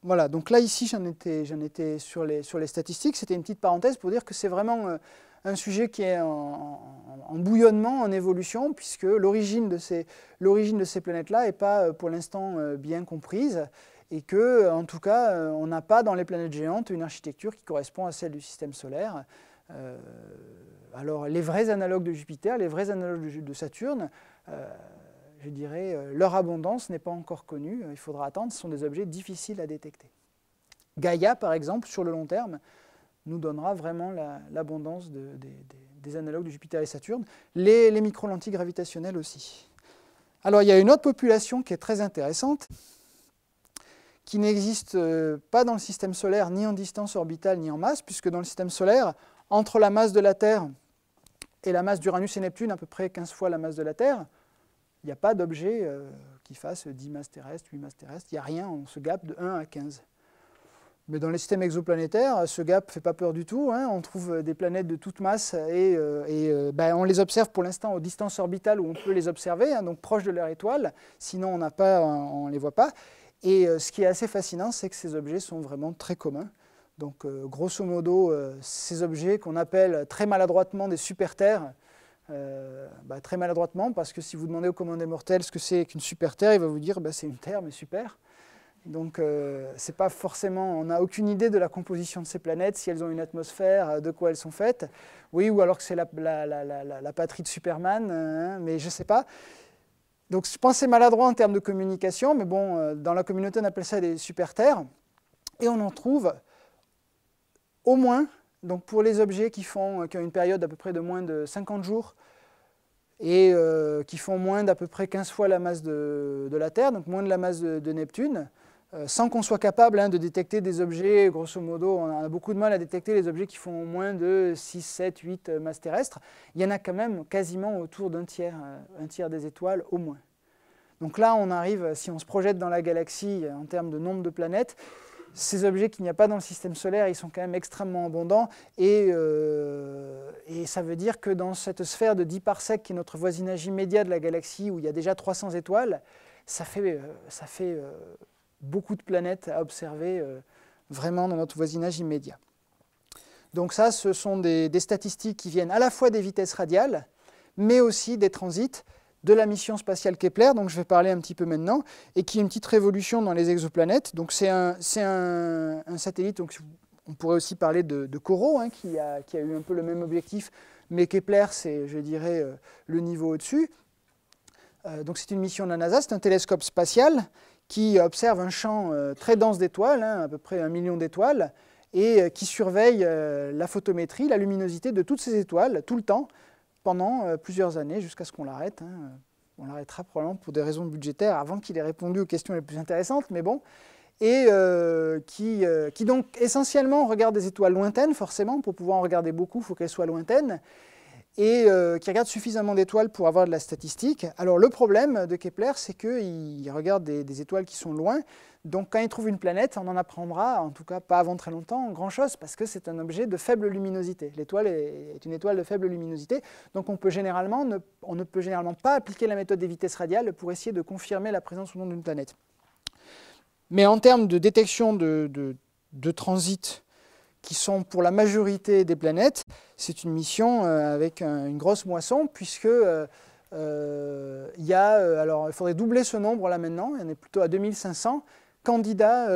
Voilà, donc là, ici, j'en étais, sur, les, sur les statistiques. C'était une petite parenthèse pour dire que c'est vraiment euh, un sujet qui est en, bouillonnement, en évolution, puisque l'origine de ces, planètes-là n'est pas, euh, pour l'instant, euh, bien comprise et que, en tout cas, on n'a pas dans les planètes géantes une architecture qui correspond à celle du système solaire. alors, les vrais analogues de Jupiter, les vrais analogues de, Saturne, je dirais, euh, leur abondance n'est pas encore connue, euh, il faudra attendre, ce sont des objets difficiles à détecter. Gaïa, par exemple, sur le long terme, nous donnera vraiment l'abondance des, analogues de Jupiter et Saturne, les, les micro-lentilles gravitationnelles aussi. Alors il y a une autre population qui est très intéressante, qui n'existe euh, pas dans le système solaire, ni en distance orbitale, ni en masse, puisque dans le système solaire, entre la masse de la Terre et la masse d'Uranus et Neptune, à peu près 15 fois la masse de la Terre, il n'y a pas d'objet euh, qui fasse 10 masses terrestres, 8 masses terrestres, il n'y a rien, on se gap de 1 à 15. Mais dans les systèmes exoplanétaires, ce gap ne fait pas peur du tout. Hein. On trouve des planètes de toute masse et, euh, euh, ben, on les observe pour l'instant aux distances orbitales où on peut les observer, hein, donc proches de leur étoile. Sinon, on ne les voit pas. Et ce qui est assez fascinant, c'est que ces objets sont vraiment très communs. Donc, grosso modo, ces objets qu'on appelle très maladroitement des super-terres, euh, bah, très maladroitement, parce que si vous demandez au des mortels ce que c'est qu'une super Terre, il va vous dire bah, c'est une Terre, mais super. Donc, euh, c'est pas forcément, on n'a aucune idée de la composition de ces planètes, si elles ont une atmosphère, euh, de quoi elles sont faites. Oui, ou alors que c'est la, patrie de Superman, hein, hein, mais je sais pas. Donc, je pense c'est maladroit en termes de communication, mais bon, dans la communauté, on appelle ça des super terres. Et on en trouve au moins donc pour les objets qui, font, euh, ont une période d'à peu près de moins de 50 jours et euh, qui font moins d'à peu près 15 fois la masse de, la Terre, donc moins de la masse de, Neptune, euh, sans qu'on soit capable hein, de détecter des objets, grosso modo, on a beaucoup de mal à détecter les objets qui font moins de 6, 7, 8 masses terrestres, il y en a quand même quasiment autour d'un tiers, un tiers des étoiles au moins. Donc là, on arrive, si on se projette dans la galaxie en termes de nombre de planètes, ces objets qu'il n'y a pas dans le système solaire, ils sont quand même extrêmement abondants. Et, euh, ça veut dire que dans cette sphère de 10 parsecs, qui est notre voisinage immédiat de la galaxie, où il y a déjà 300 étoiles, ça fait, euh, euh, beaucoup de planètes à observer vraiment dans notre voisinage immédiat. Donc ça, ce sont des statistiques qui viennent à la fois des vitesses radiales, mais aussi des transits de la mission spatiale Kepler, donc je vais parler un petit peu maintenant, et qui est une petite révolution dans les exoplanètes. Donc c'est un, satellite, donc on pourrait aussi parler de, Corot, hein, qui, a, eu un peu le même objectif, mais Kepler, c'est, je dirais, euh, le niveau au-dessus. Euh, donc c'est une mission de la NASA, c'est un télescope spatial qui observe un champ euh, très dense d'étoiles, hein, à peu près un million d'étoiles, et qui surveille la photométrie, la luminosité de toutes ces étoiles tout le temps, pendant euh, plusieurs années jusqu'à ce qu'on l'arrête. Hein. On l'arrêtera probablement pour des raisons budgétaires avant qu'il ait répondu aux questions les plus intéressantes, mais bon. Et euh, qui, euh, qui donc essentiellement regarde des étoiles lointaines, forcément, pour pouvoir en regarder beaucoup, il faut qu'elles soient lointaines et euh, qui regarde suffisamment d'étoiles pour avoir de la statistique. Alors le problème de Kepler, c'est qu'il regarde des, étoiles qui sont loin, donc quand il trouve une planète, on en apprendra, en tout cas pas avant très longtemps, grand-chose, parce que c'est un objet de faible luminosité. L'étoile est, une étoile de faible luminosité, donc on, peut ne, on ne peut généralement pas appliquer la méthode des vitesses radiales pour essayer de confirmer la présence ou non d'une planète. Mais en termes de détection de, de transit, qui sont pour la majorité des planètes, c'est une mission euh, avec une grosse moisson, puisque euh, euh, il y a, alors il faudrait doubler ce nombre là maintenant, il est plutôt à 2500 candidats,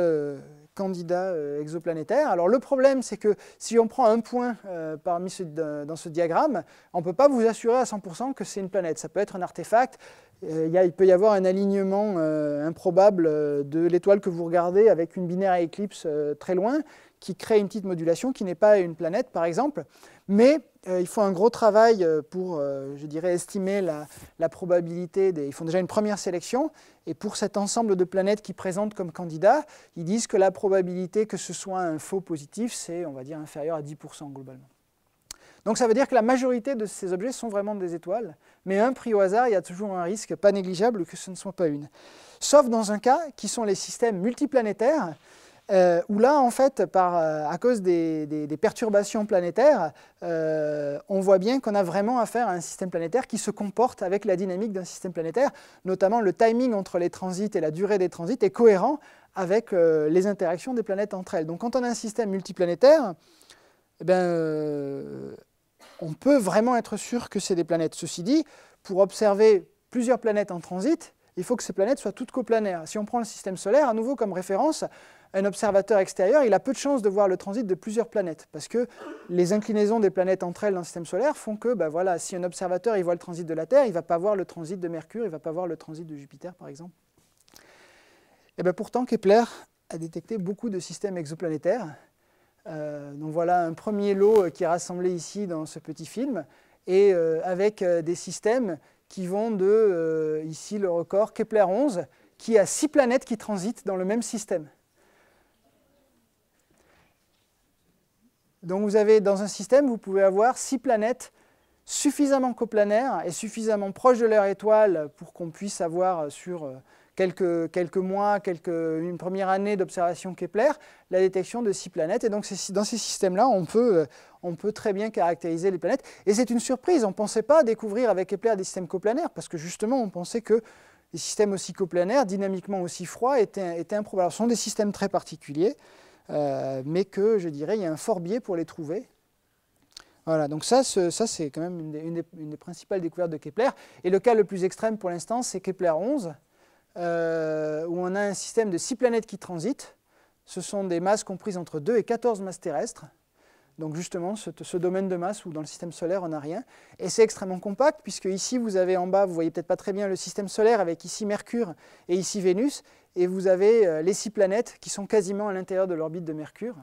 candidats exoplanétaires. Alors le problème, c'est que si on prend un point parmi dans ce diagramme, on ne peut pas vous assurer à 100% que c'est une planète. Ça peut être un artefact, il peut y avoir un alignement improbable de l'étoile que vous regardez avec une binaire à éclipse très loin qui crée une petite modulation qui n'est pas une planète, par exemple. Mais euh, il faut un gros travail euh, pour, euh, je dirais, estimer la, probabilité. Ils font déjà une première sélection. Et pour cet ensemble de planètes qu'ils présentent comme candidats, ils disent que la probabilité que ce soit un faux positif, c'est, on va dire, inférieur à 10% globalement. Donc ça veut dire que la majorité de ces objets sont vraiment des étoiles. Mais un prix au hasard, il y a toujours un risque pas négligeable que ce ne soit pas une. Sauf dans un cas qui sont les systèmes multiplanétaires, euh, où là, en fait, euh, à cause des, perturbations planétaires, euh, on voit bien qu'on a vraiment affaire à un système planétaire qui se comporte avec la dynamique d'un système planétaire, notamment le timing entre les transits et la durée des transits est cohérent avec les interactions des planètes entre elles. Donc quand on a un système multiplanétaire, eh ben, on peut vraiment être sûr que c'est des planètes. Ceci dit, pour observer plusieurs planètes en transit, il faut que ces planètes soient toutes coplanaires. Si on prend le système solaire, à nouveau comme référence, un observateur extérieur, il a peu de chances de voir le transit de plusieurs planètes, parce que les inclinaisons des planètes entre elles dans le système solaire font que, ben voilà, si un observateur il voit le transit de la Terre, il ne va pas voir le transit de Mercure, il ne va pas voir le transit de Jupiter, par exemple. Et ben pourtant, Kepler a détecté beaucoup de systèmes exoplanétaires. Euh, donc voilà un premier lot qui est rassemblé ici dans ce petit film, et euh, avec euh, des systèmes qui vont de, euh, ici le record, Kepler 11, qui a six planètes qui transitent dans le même système. Donc vous avez dans un système, vous pouvez avoir six planètes suffisamment coplanaires et suffisamment proches de leur étoile pour qu'on puisse avoir euh, sur euh, quelques, quelques mois, quelques, une première année d'observation Kepler, la détection de six planètes. Et donc dans ces systèmes-là, on peut, euh, on peut très bien caractériser les planètes. Et c'est une surprise, on ne pensait pas découvrir avec Kepler des systèmes coplanaires, parce que justement, on pensait que des systèmes aussi coplanaires, dynamiquement aussi froids, étaient, étaient improbables. ce sont des systèmes très particuliers, euh, mais que, je dirais, il y a un fort biais pour les trouver. Voilà, donc ça, ça c'est quand même une une des, principales découvertes de Kepler. Et le cas le plus extrême pour l'instant, c'est Kepler 11, euh, où on a un système de six planètes qui transitent. Ce sont des masses comprises entre 2 et 14 masses terrestres. Donc justement, ce, domaine de masse où dans le système solaire, on n'a rien. Et c'est extrêmement compact, puisque ici, vous avez en bas, vous voyez peut-être pas très bien le système solaire, avec ici Mercure et ici Vénus, et vous avez euh, les six planètes qui sont quasiment à l'intérieur de l'orbite de Mercure.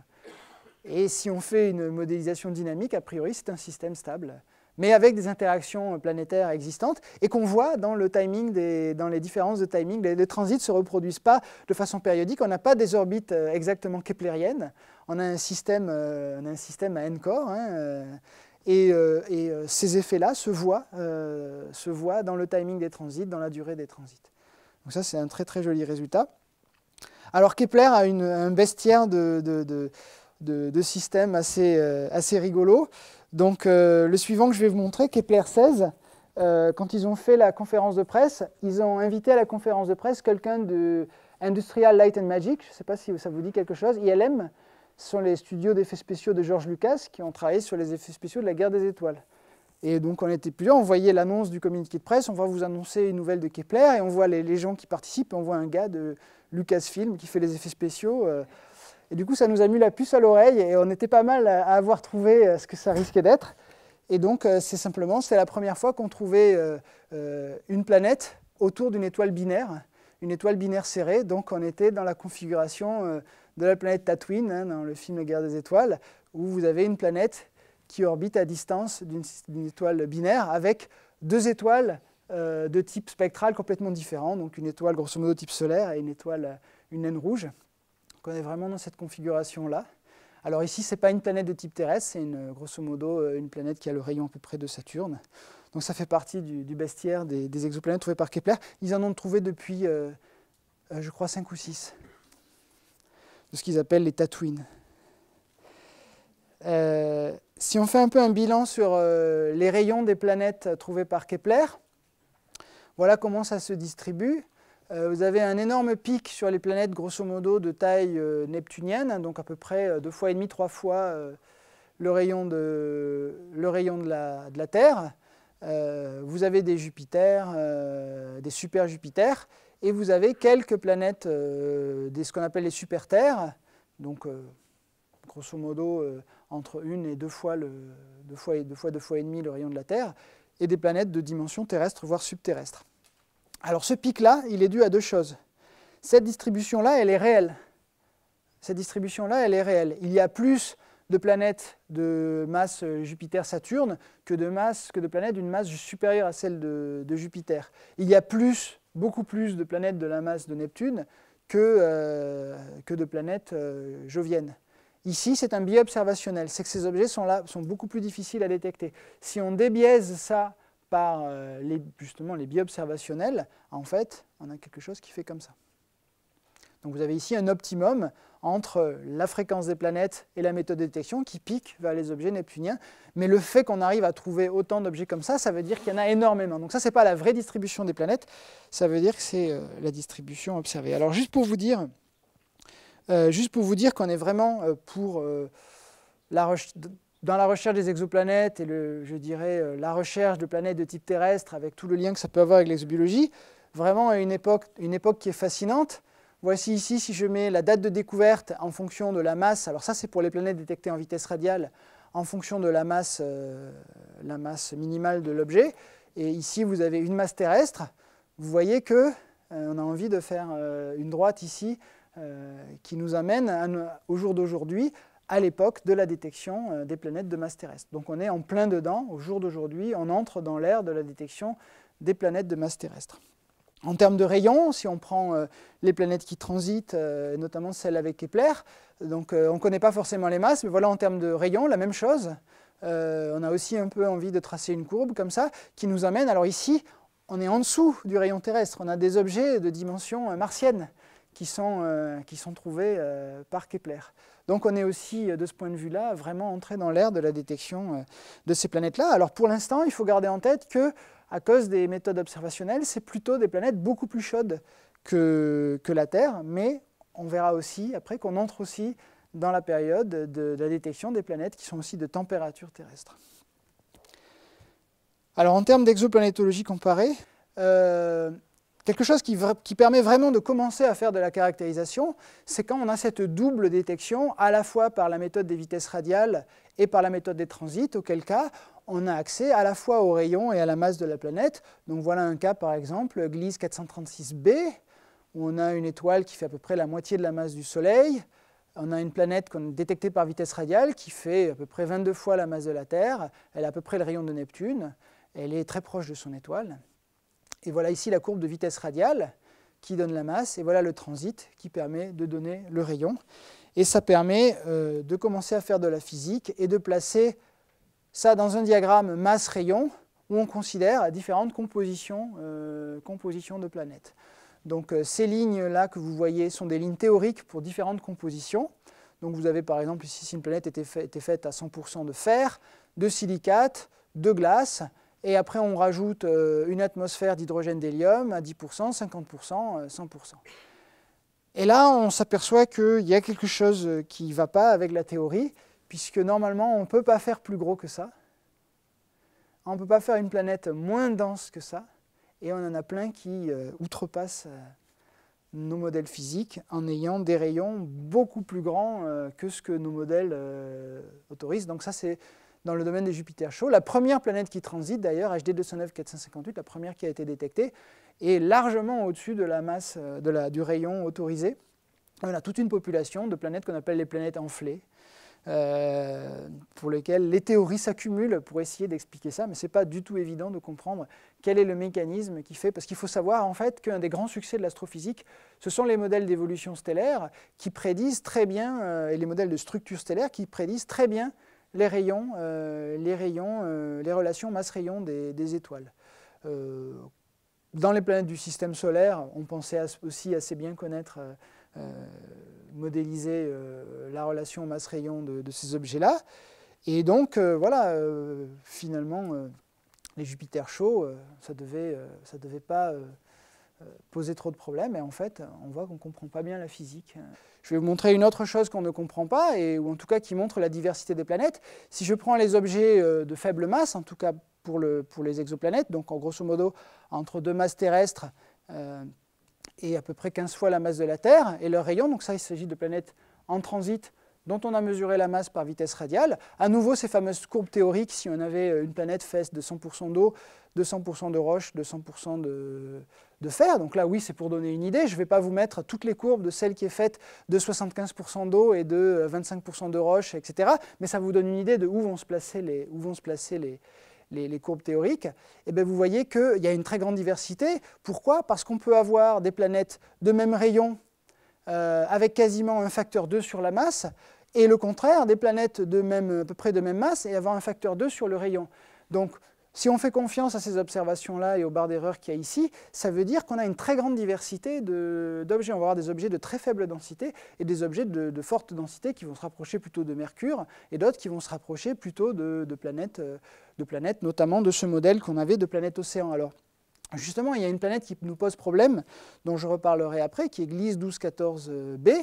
Et si on fait une modélisation dynamique, a priori, c'est un système stable mais avec des interactions planétaires existantes, et qu'on voit dans le timing, des, dans les différences de timing, les, transits ne se reproduisent pas de façon périodique, on n'a pas des orbites euh, exactement keplériennes, on a un système, euh, un système à n corps, hein, euh, et, ces effets-là se, voient, se voient dans le timing des transits, dans la durée des transits. Donc ça, c'est un très très joli résultat. Alors Kepler a un bestiaire de, de, systèmes assez, assez rigolos. Donc euh, le suivant que je vais vous montrer, Kepler 16, euh, quand ils ont fait la conférence de presse, ils ont invité à la conférence de presse quelqu'un de Industrial Light and Magic, je ne sais pas si ça vous dit quelque chose, ILM, ce sont les studios d'effets spéciaux de George Lucas qui ont travaillé sur les effets spéciaux de la guerre des étoiles. Et donc on était plusieurs, on voyait l'annonce du communiqué de presse, on va vous annoncer une nouvelle de Kepler, et on voit les, gens qui participent, on voit un gars de Lucasfilm qui fait les effets spéciaux. Euh, et du coup, ça nous a mis la puce à l'oreille et on était pas mal à avoir trouvé euh, ce que ça risquait d'être. Et donc, euh, c'est simplement, c'est la première fois qu'on trouvait euh, une planète autour d'une étoile binaire, une étoile binaire serrée. Donc, on était dans la configuration de la planète Tatooine, hein, dans le film guerre des étoiles, où vous avez une planète qui orbite à distance d'une étoile binaire avec deux étoiles de type spectral complètement différent, donc une étoile grosso modo type solaire et une étoile, une naine rouge on est vraiment dans cette configuration-là. Alors ici, ce n'est pas une planète de type terrestre, c'est grosso modo euh, une planète qui a le rayon à peu près de Saturne. Donc ça fait partie du, bestiaire des, exoplanètes trouvées par Kepler. Ils en ont trouvé depuis, euh, euh, je crois, 5 ou 6, de ce qu'ils appellent les Tatooines. si on fait un peu un bilan sur les rayons des planètes trouvées par Kepler, voilà comment ça se distribue. Euh, vous avez un énorme pic sur les planètes, grosso modo, de taille euh, neptunienne, hein, donc à peu près euh, deux fois et demi, trois fois le rayon de, la, Terre. vous avez des Jupiters, des super Jupiters, et vous avez quelques planètes, ce qu'on appelle les super Terres, donc grosso modo entre une et deux fois, le, deux fois, deux fois, deux fois et demi le rayon de la Terre, et des planètes de dimension terrestre, voire subterrestre. Alors ce pic-là, il est dû à deux choses. Cette distribution-là, elle est réelle. Cette distribution-là, elle est réelle. Il y a plus de planètes de masse Jupiter-Saturne que, de que de planètes d'une masse supérieure à celle de, Jupiter. Il y a plus, beaucoup plus de planètes de la masse de Neptune que, euh, que de planètes euh, joviennes. Ici, c'est un biais observationnel, c'est que ces objets sont, là, sont beaucoup plus difficiles à détecter. Si on débiaise ça par euh, les, justement les biais observationnels, en fait, on a quelque chose qui fait comme ça. Donc vous avez ici un optimum entre la fréquence des planètes et la méthode de détection qui pique vers les objets neptuniens. Mais le fait qu'on arrive à trouver autant d'objets comme ça, ça veut dire qu'il y en a énormément. Donc ça, ce n'est pas la vraie distribution des planètes, ça veut dire que c'est euh, la distribution observée. Alors juste pour vous dire, euh, juste pour vous dire qu'on est vraiment pour la recherche dans la recherche des exoplanètes et le, je dirais euh, la recherche de planètes de type terrestre avec tout le lien que ça peut avoir avec l'exobiologie, vraiment une époque, une époque qui est fascinante. Voici ici, si je mets la date de découverte en fonction de la masse, alors ça c'est pour les planètes détectées en vitesse radiale, en fonction de la masse, euh, la masse minimale de l'objet. Et ici, vous avez une masse terrestre. Vous voyez que euh, on a envie de faire une droite ici qui nous amène au jour d'aujourd'hui à l'époque de la détection euh, des planètes de masse terrestre. Donc on est en plein dedans, au jour d'aujourd'hui, on entre dans l'ère de la détection des planètes de masse terrestre. En termes de rayons, si on prend euh, les planètes qui transitent, euh, notamment celles avec Kepler, donc on ne connaît pas forcément les masses, mais voilà en termes de rayons, la même chose. on a aussi un peu envie de tracer une courbe comme ça, qui nous amène, alors ici, on est en dessous du rayon terrestre, on a des objets de dimension martienne qui sont, qui sont trouvés par Kepler. Donc on est aussi, euh, de ce point de vue-là, vraiment entré dans l'ère de la détection euh, de ces planètes-là. Alors pour l'instant, il faut garder en tête que, à cause des méthodes observationnelles, c'est plutôt des planètes beaucoup plus chaudes que, la Terre, mais on verra aussi après qu'on entre aussi dans la période de, la détection des planètes qui sont aussi de température terrestre. Alors en termes d'exoplanétologie comparée, euh, Quelque chose qui, permet vraiment de commencer à faire de la caractérisation, c'est quand on a cette double détection, à la fois par la méthode des vitesses radiales et par la méthode des transits, auquel cas on a accès à la fois au rayon et à la masse de la planète. Donc voilà un cas par exemple, Gliese 436b, où on a une étoile qui fait à peu près la moitié de la masse du Soleil, on a une planète qu'on a détectée par vitesse radiale qui fait à peu près 22 fois la masse de la Terre, elle a à peu près le rayon de Neptune, elle est très proche de son étoile. Et voilà ici la courbe de vitesse radiale qui donne la masse. Et voilà le transit qui permet de donner le rayon. Et ça permet euh, de commencer à faire de la physique et de placer ça dans un diagramme masse-rayon où on considère différentes compositions, euh, de planètes. Donc euh, ces lignes-là que vous voyez sont des lignes théoriques pour différentes compositions. Donc vous avez par exemple ici si une planète était, était faite à 100% de fer, de silicate, de glace, et après, on rajoute euh, une atmosphère d'hydrogène d'hélium à 10%, 50%, 100%. Et là, on s'aperçoit qu'il y a quelque chose euh, qui ne va pas avec la théorie, puisque normalement, on ne peut pas faire plus gros que ça. On ne peut pas faire une planète moins dense que ça. Et on en a plein qui euh, outrepassent nos modèles physiques en ayant des rayons beaucoup plus grands que ce que nos modèles autorisent. Donc ça, c'est dans le domaine des Jupiters chauds. La première planète qui transite, d'ailleurs, HD 209-458, la première qui a été détectée, est largement au-dessus de la masse euh, de la, du rayon autorisé. On a toute une population de planètes qu'on appelle les planètes enflées, euh, pour lesquelles les théories s'accumulent pour essayer d'expliquer ça, mais ce n'est pas du tout évident de comprendre quel est le mécanisme qui fait, parce qu'il faut savoir en fait qu'un des grands succès de l'astrophysique, ce sont les modèles d'évolution stellaire qui prédisent très bien, euh, et les modèles de structure stellaire qui prédisent très bien les rayons, euh, les, rayons euh, les relations masse-rayon des, étoiles. Euh, dans les planètes du système solaire, on pensait aussi assez bien connaître modéliser la relation masse-rayon de, ces objets-là. Et donc, voilà, finalement, les Jupiters chauds, ça ne devait, ça devait pas poser trop de problèmes. Et en fait, on voit qu'on ne comprend pas bien la physique. Je vais vous montrer une autre chose qu'on ne comprend pas, et, ou en tout cas qui montre la diversité des planètes. Si je prends les objets euh, de faible masse, en tout cas pour, le, pour les exoplanètes, donc en grosso modo entre deux masses terrestres euh, et à peu près 15 fois la masse de la Terre, et leur rayon, donc ça il s'agit de planètes en transit dont on a mesuré la masse par vitesse radiale. À nouveau, ces fameuses courbes théoriques, si on avait une planète faite de 100% d'eau, de 100% de roche, de 100% de, faire. Donc là, oui, c'est pour donner une idée. Je ne vais pas vous mettre toutes les courbes de celle qui est faite de 75% d'eau et de 25% euh, de roche, etc. Mais ça vous donne une idée de où vont se placer les, où vont se placer les, les, courbes théoriques. Et eh bien vous voyez qu'il y a une très grande diversité. Pourquoi Parce qu'on peut avoir des planètes de même rayon euh, avec quasiment un facteur 2 sur la masse, et le contraire, des planètes de même, à peu près de même masse et avoir un facteur 2 sur le rayon. Donc si on fait confiance à ces observations-là et aux barres d'erreur qu'il y a ici, ça veut dire qu'on a une très grande diversité d'objets. On va avoir des objets de très faible densité et des objets de, forte densité qui vont se rapprocher plutôt de Mercure et d'autres qui vont se rapprocher plutôt de, planètes, euh, de planètes, notamment de ce modèle qu'on avait de planète-océan. Alors, justement, il y a une planète qui nous pose problème, dont je reparlerai après, qui est Gliese 1214b, euh,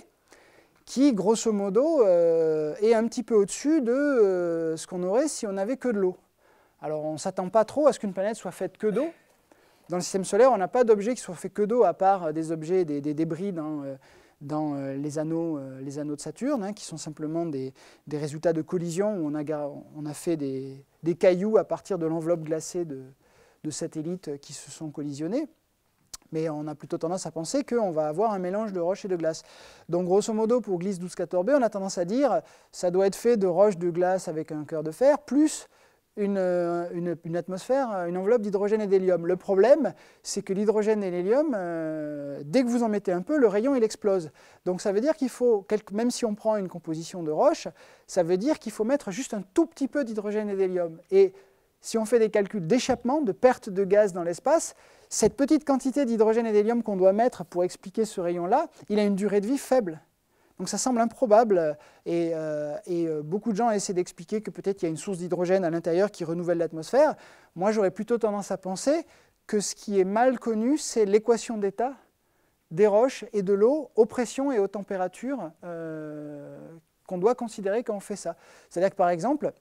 qui, grosso modo, euh, est un petit peu au-dessus de ce qu'on aurait si on n'avait que de l'eau. Alors on ne s'attend pas trop à ce qu'une planète soit faite que d'eau. Dans le système solaire, on n'a pas d'objets qui soient faits que d'eau, à part euh, des objets, des, débris dans, euh, euh, les, anneaux, les anneaux de Saturne, hein, qui sont simplement des, résultats de collisions, où on a, fait des, cailloux à partir de l'enveloppe glacée de, satellites qui se sont collisionnés mais on a plutôt tendance à penser qu'on va avoir un mélange de roches et de glace. Donc grosso modo, pour Glisse 12-14b, on a tendance à dire ça doit être fait de roches de glace avec un cœur de fer, plus euh, une, atmosphère, euh, une enveloppe d'hydrogène et d'hélium. Le problème, c'est que l'hydrogène et l'hélium, euh, dès que vous en mettez un peu, le rayon, il explose. Donc ça veut dire qu'il faut, même si on prend une composition de roche, ça veut dire qu'il faut mettre juste un tout petit peu d'hydrogène et d'hélium. Et si on fait des calculs d'échappement, de perte de gaz dans l'espace, cette petite quantité d'hydrogène et d'hélium qu'on doit mettre pour expliquer ce rayon-là, il a une durée de vie faible. Donc ça semble improbable euh, et, euh, euh, beaucoup de gens essaient d'expliquer que peut-être il y a une source d'hydrogène à l'intérieur qui renouvelle l'atmosphère. Moi, j'aurais plutôt tendance à penser que ce qui est mal connu, c'est l'équation d'état des roches et de l'eau aux pressions et aux températures qu'on doit considérer quand on fait ça. C'est-à-dire que par exemple,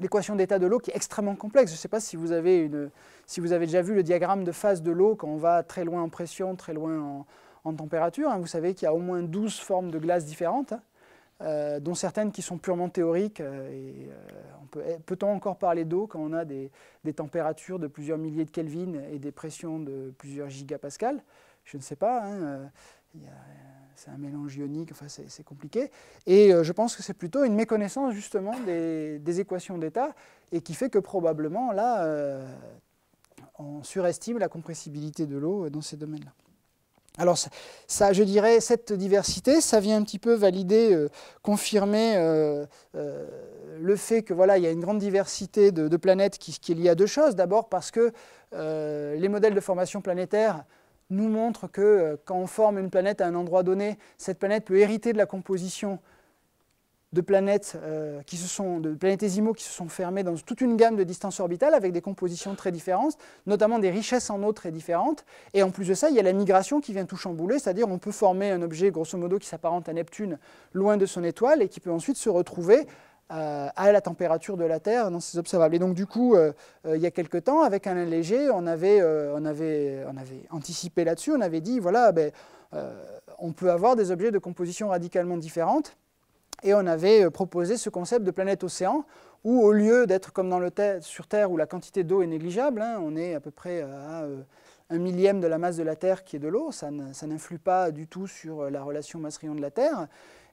l'équation d'état de l'eau qui est extrêmement complexe. Je ne sais pas si vous avez déjà vu le diagramme de phase de l'eau quand on va très loin en pression, très loin en, en température. Hein. Vous savez qu'il y a au moins 12 formes de glace différentes, hein, euh, dont certaines qui sont purement théoriques. Euh, euh, on peut, eh, on encore parler d'eau quand on a des, températures de plusieurs milliers de Kelvin et des pressions de plusieurs gigapascales Je ne sais pas. Hein, c'est un mélange ionique, enfin c'est, compliqué. Et je pense que c'est plutôt une méconnaissance justement des, équations d'état et qui fait que probablement là, on surestime la compressibilité de l'eau dans ces domaines-là. Alors ça, je dirais, cette diversité, ça vient un petit peu valider, euh, confirmer euh, euh, le fait que voilà, il y a une grande diversité de, planètes qui, qui, est liée à deux choses. D'abord parce que les modèles de formation planétaire nous montrent que quand on forme une planète à un endroit donné, cette planète peut hériter de la composition de planètes, euh, qui se sont, de planétésimaux qui se sont fermés dans toute une gamme de distances orbitales avec des compositions très différentes, notamment des richesses en eau très différentes. Et en plus de ça, il y a la migration qui vient tout chambouler, c'est-à-dire on peut former un objet, grosso modo, qui s'apparente à Neptune loin de son étoile et qui peut ensuite se retrouver euh, à la température de la Terre dans ses observables. Et donc du coup, euh, il y a quelque temps, avec un léger, on avait, on avait, on avait anticipé là-dessus, on avait dit, voilà, ben, on peut avoir des objets de composition radicalement différentes et on avait euh, proposé ce concept de planète-océan, où au lieu d'être comme sur Terre où la quantité d'eau est négligeable, hein, on est à peu près euh, à euh, un millième de la masse de la Terre qui est de l'eau, ça n'influe pas du tout sur la relation masse-rayon de la Terre.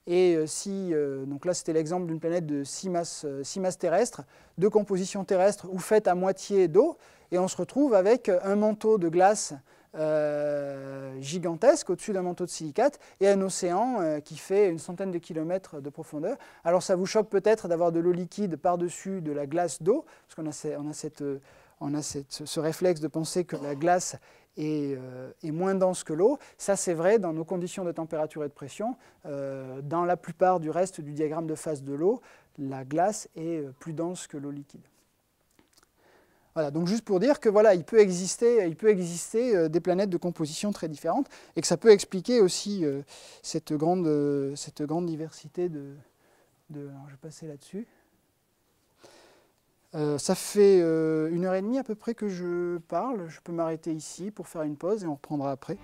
Et si, donc là c'était l'exemple d'une planète de 6 masses, terrestres, de composition terrestre ou faite à moitié d'eau, et on se retrouve avec un manteau de glace euh, gigantesque au-dessus d'un manteau de silicate et un océan euh, qui fait une centaine de kilomètres de profondeur. Alors ça vous choque peut-être d'avoir de l'eau liquide par-dessus de la glace d'eau, parce qu'on a, euh, ce, réflexe de penser que la glace est, est moins dense que l'eau. Ça c'est vrai dans nos conditions de température et de pression. dans la plupart du reste du diagramme de phase de l'eau, la glace est plus dense que l'eau liquide. Voilà, donc juste pour dire que voilà, il peut exister, euh, des planètes de composition très différentes et que ça peut expliquer aussi euh, euh, cette, grande, diversité de. je vais passer là-dessus. ça fait une heure et demie à peu près que je parle. Je peux m'arrêter ici pour faire une pause et on reprendra après.